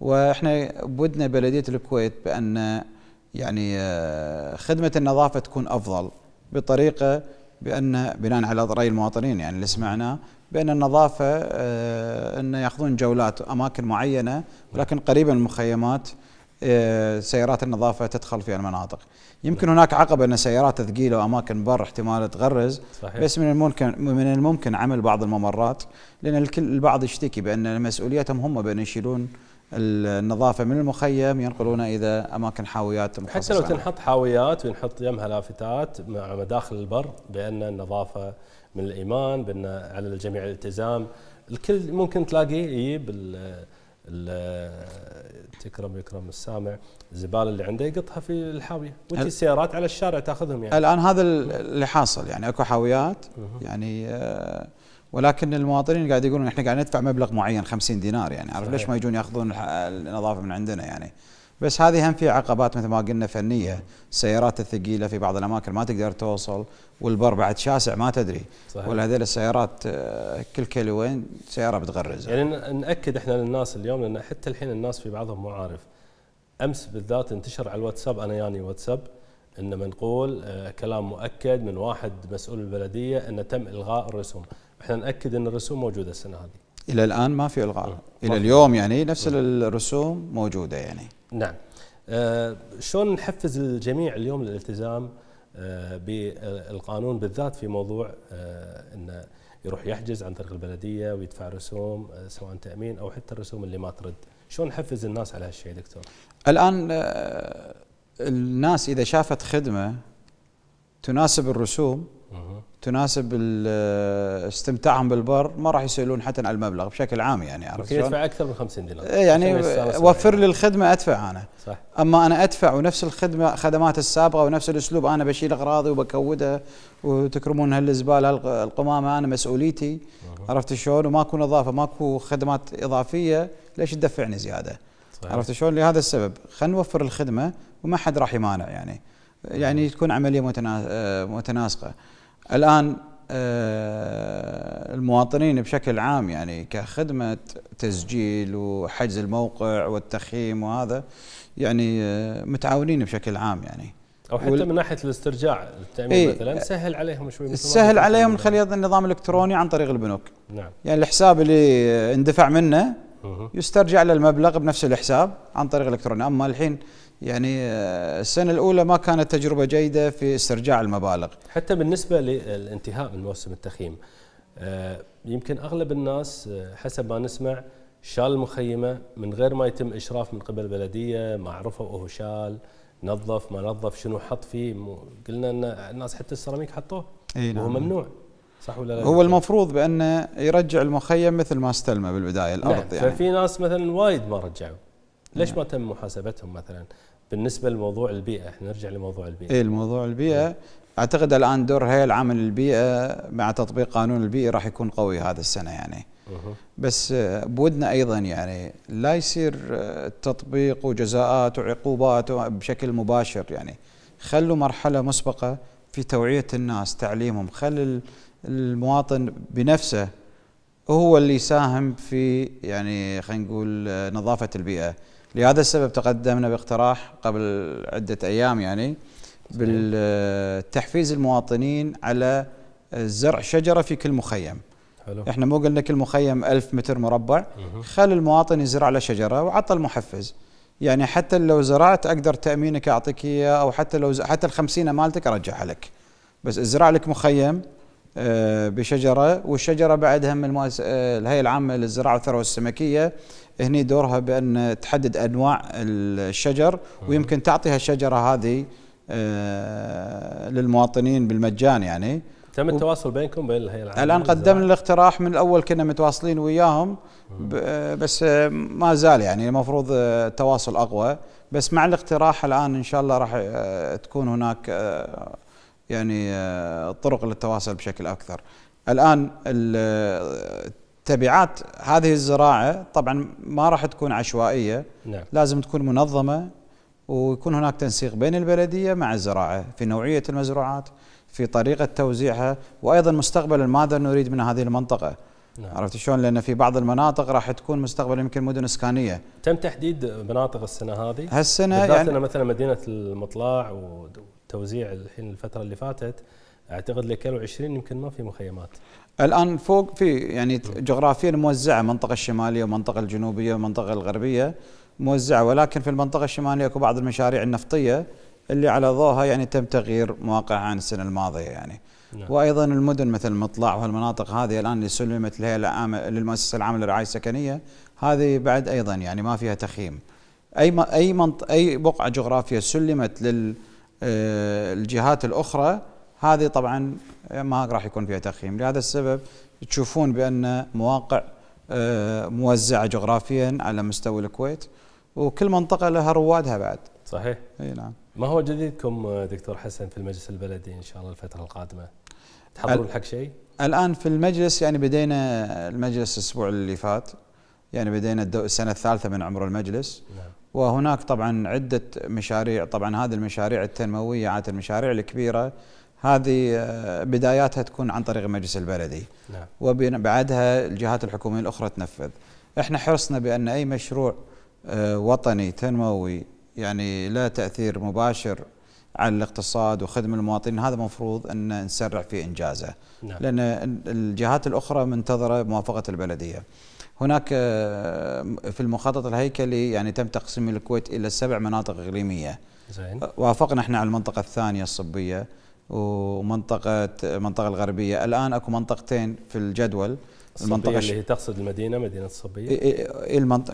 واحنا بدنا بلديه الكويت بان يعني خدمه النظافه تكون افضل بطريقه بان بناء على راي المواطنين يعني اللي سمعناه بان النظافه آه، انه ياخذون جولات اماكن معينه ولكن قريبا من المخيمات آه، سيارات النظافه تدخل في المناطق. يمكن هناك عقبه ان سيارات ثقيله واماكن بر احتمال تغرز صحيح. بس من الممكن من الممكن عمل بعض الممرات لان الكل البعض يشتكي بان مسؤوليتهم هم بان يشيلون النظافه من المخيم ينقلونها الى اماكن حاويات مخصصه حتى لو تنحط حاويات وينحط يمها لافتات مع مداخل البر بان النظافه من الايمان بان على الجميع الالتزام الكل ممكن تلاقيه يجيب إيه تكرم يكرم السامع الزباله اللي عنده يقطها في الحاويه وتجي السيارات على الشارع تاخذهم يعني الان هذا اللي حاصل يعني اكو حاويات يعني آه، ولكن المواطنين قاعد يقولون احنا قاعد ندفع مبلغ معين 50 دينار يعني عارف ليش ما يجون ياخذون النظافه من عندنا يعني بس هذه هم في عقبات مثل ما قلنا فنيه السيارات الثقيله في بعض الاماكن ما تقدر توصل والبر بعد شاسع ما تدري صحيح. ولا هذول السيارات آه، كل كيلوين سياره بتغرز يعني ناكد احنا للناس اليوم لان حتى الحين الناس في بعضهم مو عارف امس بالذات انتشر على الواتساب انا يعني واتساب ان منقول آه، كلام مؤكد من واحد مسؤول البلديه انه تم الغاء الرسوم احنا ناكد ان الرسوم موجوده السنه هذه الى الان ما في الغاء الى اليوم يعني نفس الرسوم موجوده يعني نعم آه، شلون نحفز الجميع اليوم للالتزام آه، بالقانون بالذات في موضوع آه، انه يروح يحجز عن طريق البلديه ويدفع رسوم سواء تامين او حتى الرسوم اللي ما ترد، شلون نحفز الناس على هالشيء دكتور؟ الان الناس اذا شافت خدمه تناسب الرسوم تناسب استمتاعهم بالبر ما راح يسالون حتى على المبلغ بشكل عام يعني عرفت يدفع اكثر من 50 دينار إيه، يعني وفر لي الخدمه ادفع انا صح اما انا ادفع ونفس الخدمه خدمات السابقه ونفس الاسلوب انا بشيل اغراضي وبكودها وتكرمون هالزباله القمامه انا مسؤوليتي مه. عرفت شلون وماكو نظافه ماكو خدمات اضافيه ليش تدفعني زياده؟ صحيح. عرفت شلون لهذا السبب خلينا نوفر الخدمه وما حد راح يمانع يعني يعني تكون عمليه متناسقه الان آه، المواطنين بشكل عام يعني كخدمه تسجيل وحجز الموقع والتخييم وهذا يعني آه، متعاونين بشكل عام يعني او حتى من ناحيه الاسترجاع التامين إيه مثلا سهل عليهم شوي سهل عليهم من النظام الالكتروني عن طريق البنوك نعم يعني الحساب اللي اندفع منه يسترجع له المبلغ بنفس الحساب عن طريق الالكتروني اما الحين يعني آه، السنة الأولى ما كانت تجربة جيدة في استرجاع المبالغ حتى بالنسبة للانتهاء من موسم التخييم آه، يمكن أغلب الناس آه، حسب ما نسمع شال المخيمة من غير ما يتم إشراف من قبل البلدية ما عرفوا وهو شال نظف ما نظف شنو حط فيه قلنا أن الناس حتى السيراميك حطوه نعم. وهو ممنوع صح ولا لا؟ هو المفروض بأنه يرجع المخيم مثل ما استلمه بالبداية الأرض نعم. يعني ففي ناس مثلا وايد ما رجعوا ليش ما تم محاسبتهم مثلا بالنسبه لموضوع البيئه احنا نرجع لموضوع البيئه اي الموضوع البيئه اعتقد الان دور هيئه العمل للبيئه مع تطبيق قانون البيئه راح يكون قوي هذا السنه يعني بس آه، بودنا ايضا يعني لا يصير التطبيق آه، وجزاءات وعقوبات بشكل مباشر يعني خلوا مرحله مسبقه في توعيه الناس تعليمهم خل المواطن بنفسه هو اللي يساهم في يعني خلينا نقول آه، نظافه البيئه لهذا السبب تقدمنا باقتراح قبل عدة أيام يعني بالتحفيز المواطنين على زرع شجرة في كل مخيم حلو. احنا مو قلنا كل مخيم ألف متر مربع خل المواطن يزرع له شجرة وعطى المحفز يعني حتى لو زرعت أقدر تأمينك أعطيك إياه أو حتى لو ز... حتى الخمسين مالتك أرجعها لك بس ازرع لك مخيم آه، بشجره والشجره بعدها من المؤس... آه، الهيئه العامه للزراعه والثروه السمكيه هني دورها بأن تحدد أنواع الشجر ويمكن تعطيها الشجرة هذه آه، للمواطنين بالمجان يعني تم التواصل بينكم بين الهيئه العامه الان قدمنا الاقتراح من الاول كنا متواصلين وياهم آه، بس آه، ما زال يعني المفروض تواصل اقوى بس مع الاقتراح الان ان شاء الله راح تكون هناك يعني طرق للتواصل بشكل اكثر الان تبعات هذه الزراعه طبعا ما راح تكون عشوائيه نعم. لازم تكون منظمه ويكون هناك تنسيق بين البلديه مع الزراعه في نوعيه المزروعات في طريقه توزيعها وايضا مستقبلا ماذا نريد من هذه المنطقه نعم. عرفت شلون لان في بعض المناطق راح تكون مستقبلا يمكن مدن اسكانيه تم تحديد مناطق السنه هذه هالسنه يعني مثلا مدينه المطلع وتوزيع الحين الفتره اللي فاتت اعتقد اللي 20 يمكن ما في مخيمات الان فوق في يعني جغرافيا موزعه المنطقه الشماليه والمنطقه الجنوبيه والمنطقه الغربيه موزعه ولكن في المنطقه الشماليه اكو بعض المشاريع النفطيه اللي على ضوها يعني تم تغيير مواقعها عن السنه الماضيه يعني نعم. وايضا المدن مثل المطلع وهالمناطق هذه الان اللي سلمت لها للمؤسسه العامه للرعايه السكنيه هذه بعد ايضا يعني ما فيها تخييم اي اي منط اي بقعه جغرافيه سلمت للجهات آه، الاخرى هذه طبعا ما راح يكون فيها تخييم لهذا السبب تشوفون بأن مواقع آه، موزعة جغرافيا على مستوى الكويت وكل منطقة لها روادها بعد صحيح اي نعم ما هو جديدكم دكتور حسن في المجلس البلدي ان شاء الله الفتره القادمه؟ تحضرون حق شيء؟ الان في المجلس يعني بدينا المجلس الاسبوع اللي فات يعني بدينا السنه الثالثه من عمر المجلس نعم. وهناك طبعا عده مشاريع طبعا هذه المشاريع التنمويه عاده المشاريع الكبيره هذه آه، بداياتها تكون عن طريق المجلس البلدي نعم. وبعدها الجهات الحكوميه الاخرى تنفذ احنا حرصنا بان اي مشروع آه، وطني تنموي يعني لا تاثير مباشر على الاقتصاد وخدمة المواطنين هذا مفروض أن نسرع في إنجازه نعم. لأن الجهات الأخرى منتظرة موافقة البلدية هناك آه، في المخطط الهيكلي يعني تم تقسيم الكويت إلى سبع مناطق إقليمية زين. وافقنا احنا على المنطقة الثانية الصبية ومنطقه المنطقه الغربيه الان اكو منطقتين في الجدول المنطقه اللي هي تقصد المدينه مدينه الصبيه المنط...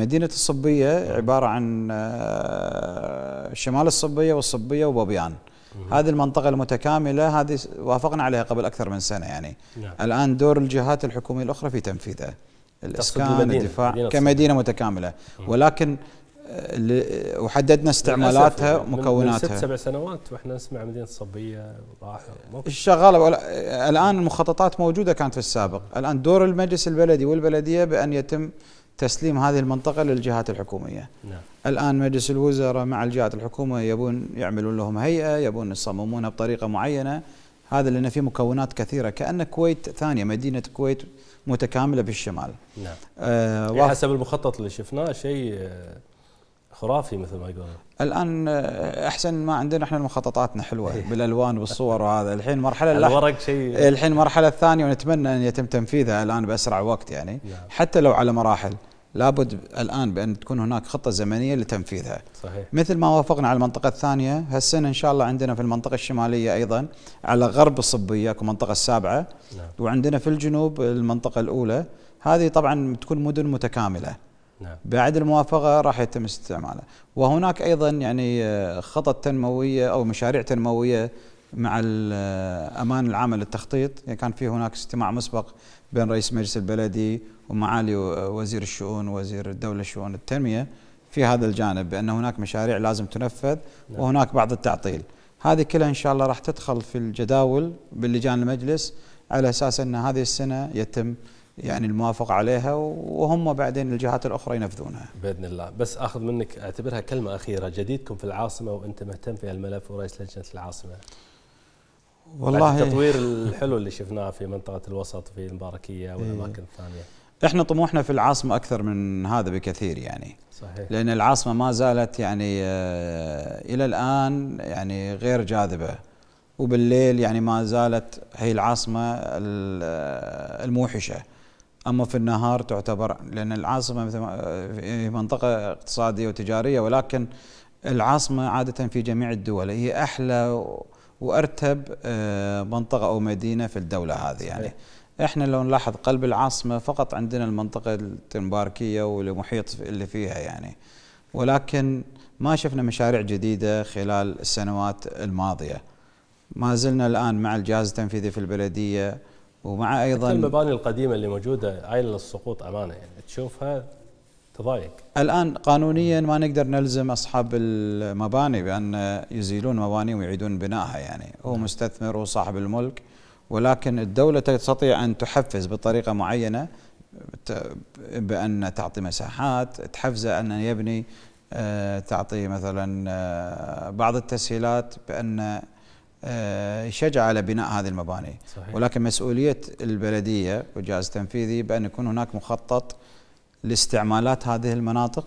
مدينه الصبيه عباره عن آه، شمال الصبيه والصبيه وبوبيان هذه المنطقة المتكاملة هذه وافقنا عليها قبل أكثر من سنة يعني نعم. الآن دور الجهات الحكومية الأخرى في تنفيذها الإسكان المدينة. الدفاع كمدينة متكاملة ولكن وحددنا استعمالاتها مكوناتها يعني من ست سبع سنوات واحنا نسمع مدينه الصبيه وراحه الشغاله الان المخططات موجوده كانت في السابق الان دور المجلس البلدي والبلديه بان يتم تسليم هذه المنطقه للجهات الحكوميه نعم. الان مجلس الوزراء مع الجهات الحكوميه يبون يعملون لهم هيئه يبون يصممونها بطريقه معينه هذا لان في مكونات كثيره كان كويت ثانيه مدينه كويت متكامله بالشمال نعم آه يعني حسب المخطط اللي شفناه شيء آه، خرافي مثل ما يقولون الان آه، احسن ما عندنا احنا مخططاتنا حلوه بالالوان والصور وهذا الحين مرحله الورق شيء الحين المرحله الثانيه ونتمنى ان يتم تنفيذها الان باسرع وقت يعني نعم. حتى لو على مراحل لابد الان بان تكون هناك خطه زمنيه لتنفيذها صحيح. مثل ما وافقنا على المنطقه الثانيه هالسنه ان شاء الله عندنا في المنطقه الشماليه ايضا على غرب الصبيه المنطقه السابعه نعم. وعندنا في الجنوب المنطقه الاولى هذه طبعا تكون مدن متكامله نعم. بعد الموافقه راح يتم استعماله وهناك ايضا يعني آه، خطط تنمويه او مشاريع تنمويه مع الامان آه، العام للتخطيط يعني كان في هناك استماع مسبق بين رئيس مجلس البلدي ومعالي آه، وزير الشؤون وزير الدوله شؤون التنميه في هذا الجانب بان هناك مشاريع لازم تنفذ نعم. وهناك بعض التعطيل هذه كلها ان شاء الله راح تدخل في الجداول باللجان المجلس على اساس ان هذه السنه يتم يعني الموافق عليها وهم بعدين الجهات الاخرى ينفذونها. باذن الله، بس اخذ منك اعتبرها كلمه اخيره، جديدكم في العاصمه وانت مهتم في الملف ورئيس لجنه العاصمه. والله التطوير الحلو اللي شفناه في منطقه الوسط في المباركيه والاماكن إيه. الثانيه. احنا طموحنا في العاصمه اكثر من هذا بكثير يعني. صحيح. لان العاصمه ما زالت يعني آه، الى الان يعني غير جاذبه. وبالليل يعني ما زالت هي العاصمه آه، الموحشه. اما في النهار تعتبر لان العاصمه مثل هي منطقه اقتصاديه وتجاريه ولكن العاصمه عاده في جميع الدول هي احلى وارتب آه، منطقه او مدينه في الدوله هذه يعني احنا لو نلاحظ قلب العاصمه فقط عندنا المنطقه التنباركيه والمحيط اللي فيها يعني ولكن ما شفنا مشاريع جديده خلال السنوات الماضيه ما زلنا الان مع الجهاز التنفيذي في البلديه ومع ايضا المباني القديمه اللي موجوده عايله للسقوط امانه يعني تشوفها تضايق الان قانونيا ما نقدر نلزم اصحاب المباني بان يزيلون مباني ويعيدون بنائها يعني هو نعم. مستثمر وصاحب الملك ولكن الدوله تستطيع ان تحفز بطريقه معينه بان تعطي مساحات تحفزه ان يبني آه، تعطي مثلا آه، بعض التسهيلات بان آه، شجع على بناء هذه المباني صحيح. ولكن مسؤولية البلدية والجهاز التنفيذي بأن يكون هناك مخطط لاستعمالات هذه المناطق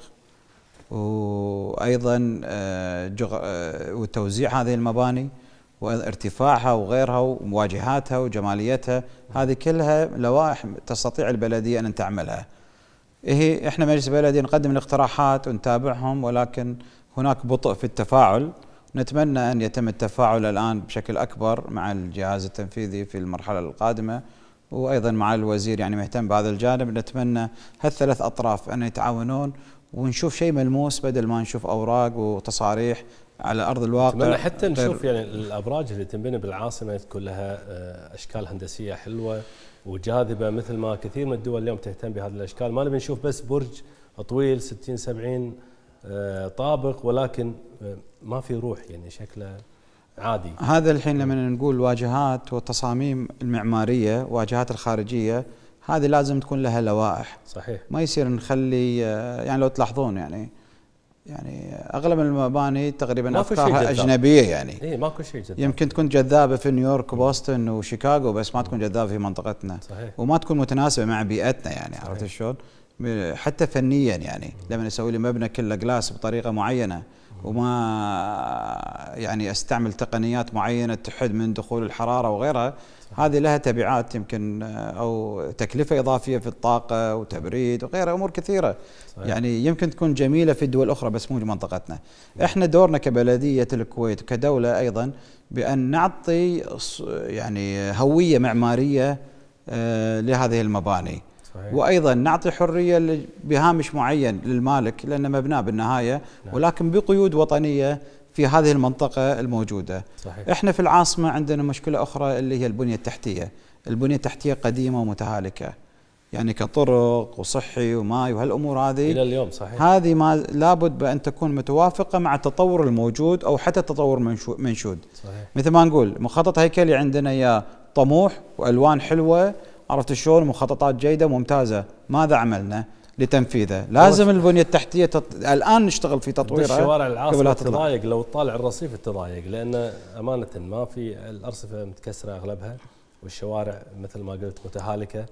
وأيضا آه، آه، وتوزيع هذه المباني وارتفاعها وغيرها ومواجهاتها وجماليتها هذه كلها لوائح تستطيع البلدية أن تعملها هي احنا مجلس بلدي نقدم الاقتراحات ونتابعهم ولكن هناك بطء في التفاعل نتمنى أن يتم التفاعل الآن بشكل أكبر مع الجهاز التنفيذي في المرحلة القادمة وأيضا مع الوزير يعني مهتم بهذا الجانب نتمنى هالثلاث أطراف أن يتعاونون ونشوف شيء ملموس بدل ما نشوف أوراق وتصاريح على أرض الواقع حتى نشوف يعني الأبراج اللي تنبني بالعاصمة تكون لها آه، أشكال هندسية حلوة وجاذبة مثل ما كثير من الدول اليوم تهتم بهذه الأشكال ما نبي نشوف بس برج طويل 60 70 آه، طابق ولكن آه، ما في روح يعني شكله عادي هذا الحين لما نقول واجهات والتصاميم المعماريه واجهات الخارجيه هذه لازم تكون لها لوائح صحيح ما يصير نخلي آه، يعني لو تلاحظون يعني يعني اغلب المباني تقريبا افكارها اجنبيه يعني اي ماكو شيء جذاب يمكن تكون جذابه في نيويورك وبوسطن وشيكاغو بس ما تكون جذابه في منطقتنا صحيح وما تكون متناسبه مع بيئتنا يعني عرفت شلون؟ حتى فنيا يعني لما اسوي لي مبنى كله جلاس بطريقه معينه وما يعني استعمل تقنيات معينه تحد من دخول الحراره وغيرها هذه لها تبعات يمكن او تكلفه اضافيه في الطاقه وتبريد وغيرها امور كثيره صحيح. يعني يمكن تكون جميله في الدول الاخرى بس مو منطقتنا احنا دورنا كبلديه الكويت وكدوله ايضا بان نعطي يعني هويه معماريه آه، لهذه المباني صحيح. وايضا نعطي حريه بهامش معين للمالك لانه مبناه بالنهايه نعم. ولكن بقيود وطنيه في هذه المنطقه الموجوده صحيح. احنا في العاصمه عندنا مشكله اخرى اللي هي البنيه التحتيه البنيه التحتيه قديمه ومتهالكه يعني كطرق وصحي وماي وهالامور هذه الى اليوم صحيح هذه ما لابد بان تكون متوافقه مع التطور الموجود او حتى التطور منشود صحيح. مثل ما نقول مخطط هيكلي عندنا يا طموح والوان حلوه عرفت شلون مخططات جيده ممتازه ماذا عملنا لتنفيذه لازم البنيه التحتيه تط... الان نشتغل في تطويرها الشوارع العاصمه تضايق لو تطالع الرصيف تضايق لان امانه ما في الارصفه متكسره اغلبها والشوارع مثل ما قلت متهالكه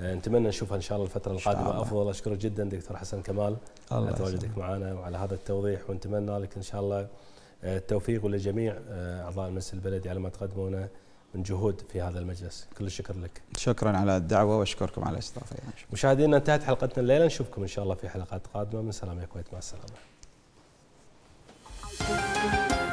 آه، نتمنى نشوفها ان شاء الله الفتره القادمه الله. افضل اشكرك جدا دكتور حسن كمال على تواجدك معنا وعلى هذا التوضيح ونتمنى لك ان شاء الله آه، التوفيق ولجميع آه، اعضاء المجلس البلدي على ما تقدمونه من جهود في هذا المجلس كل الشكر لك شكرا على الدعوة وأشكركم على الاستضافة يعني مشاهدينا انتهت حلقتنا الليلة نشوفكم إن شاء الله في حلقات قادمة من سلام يا كويت مع السلامة Thank you.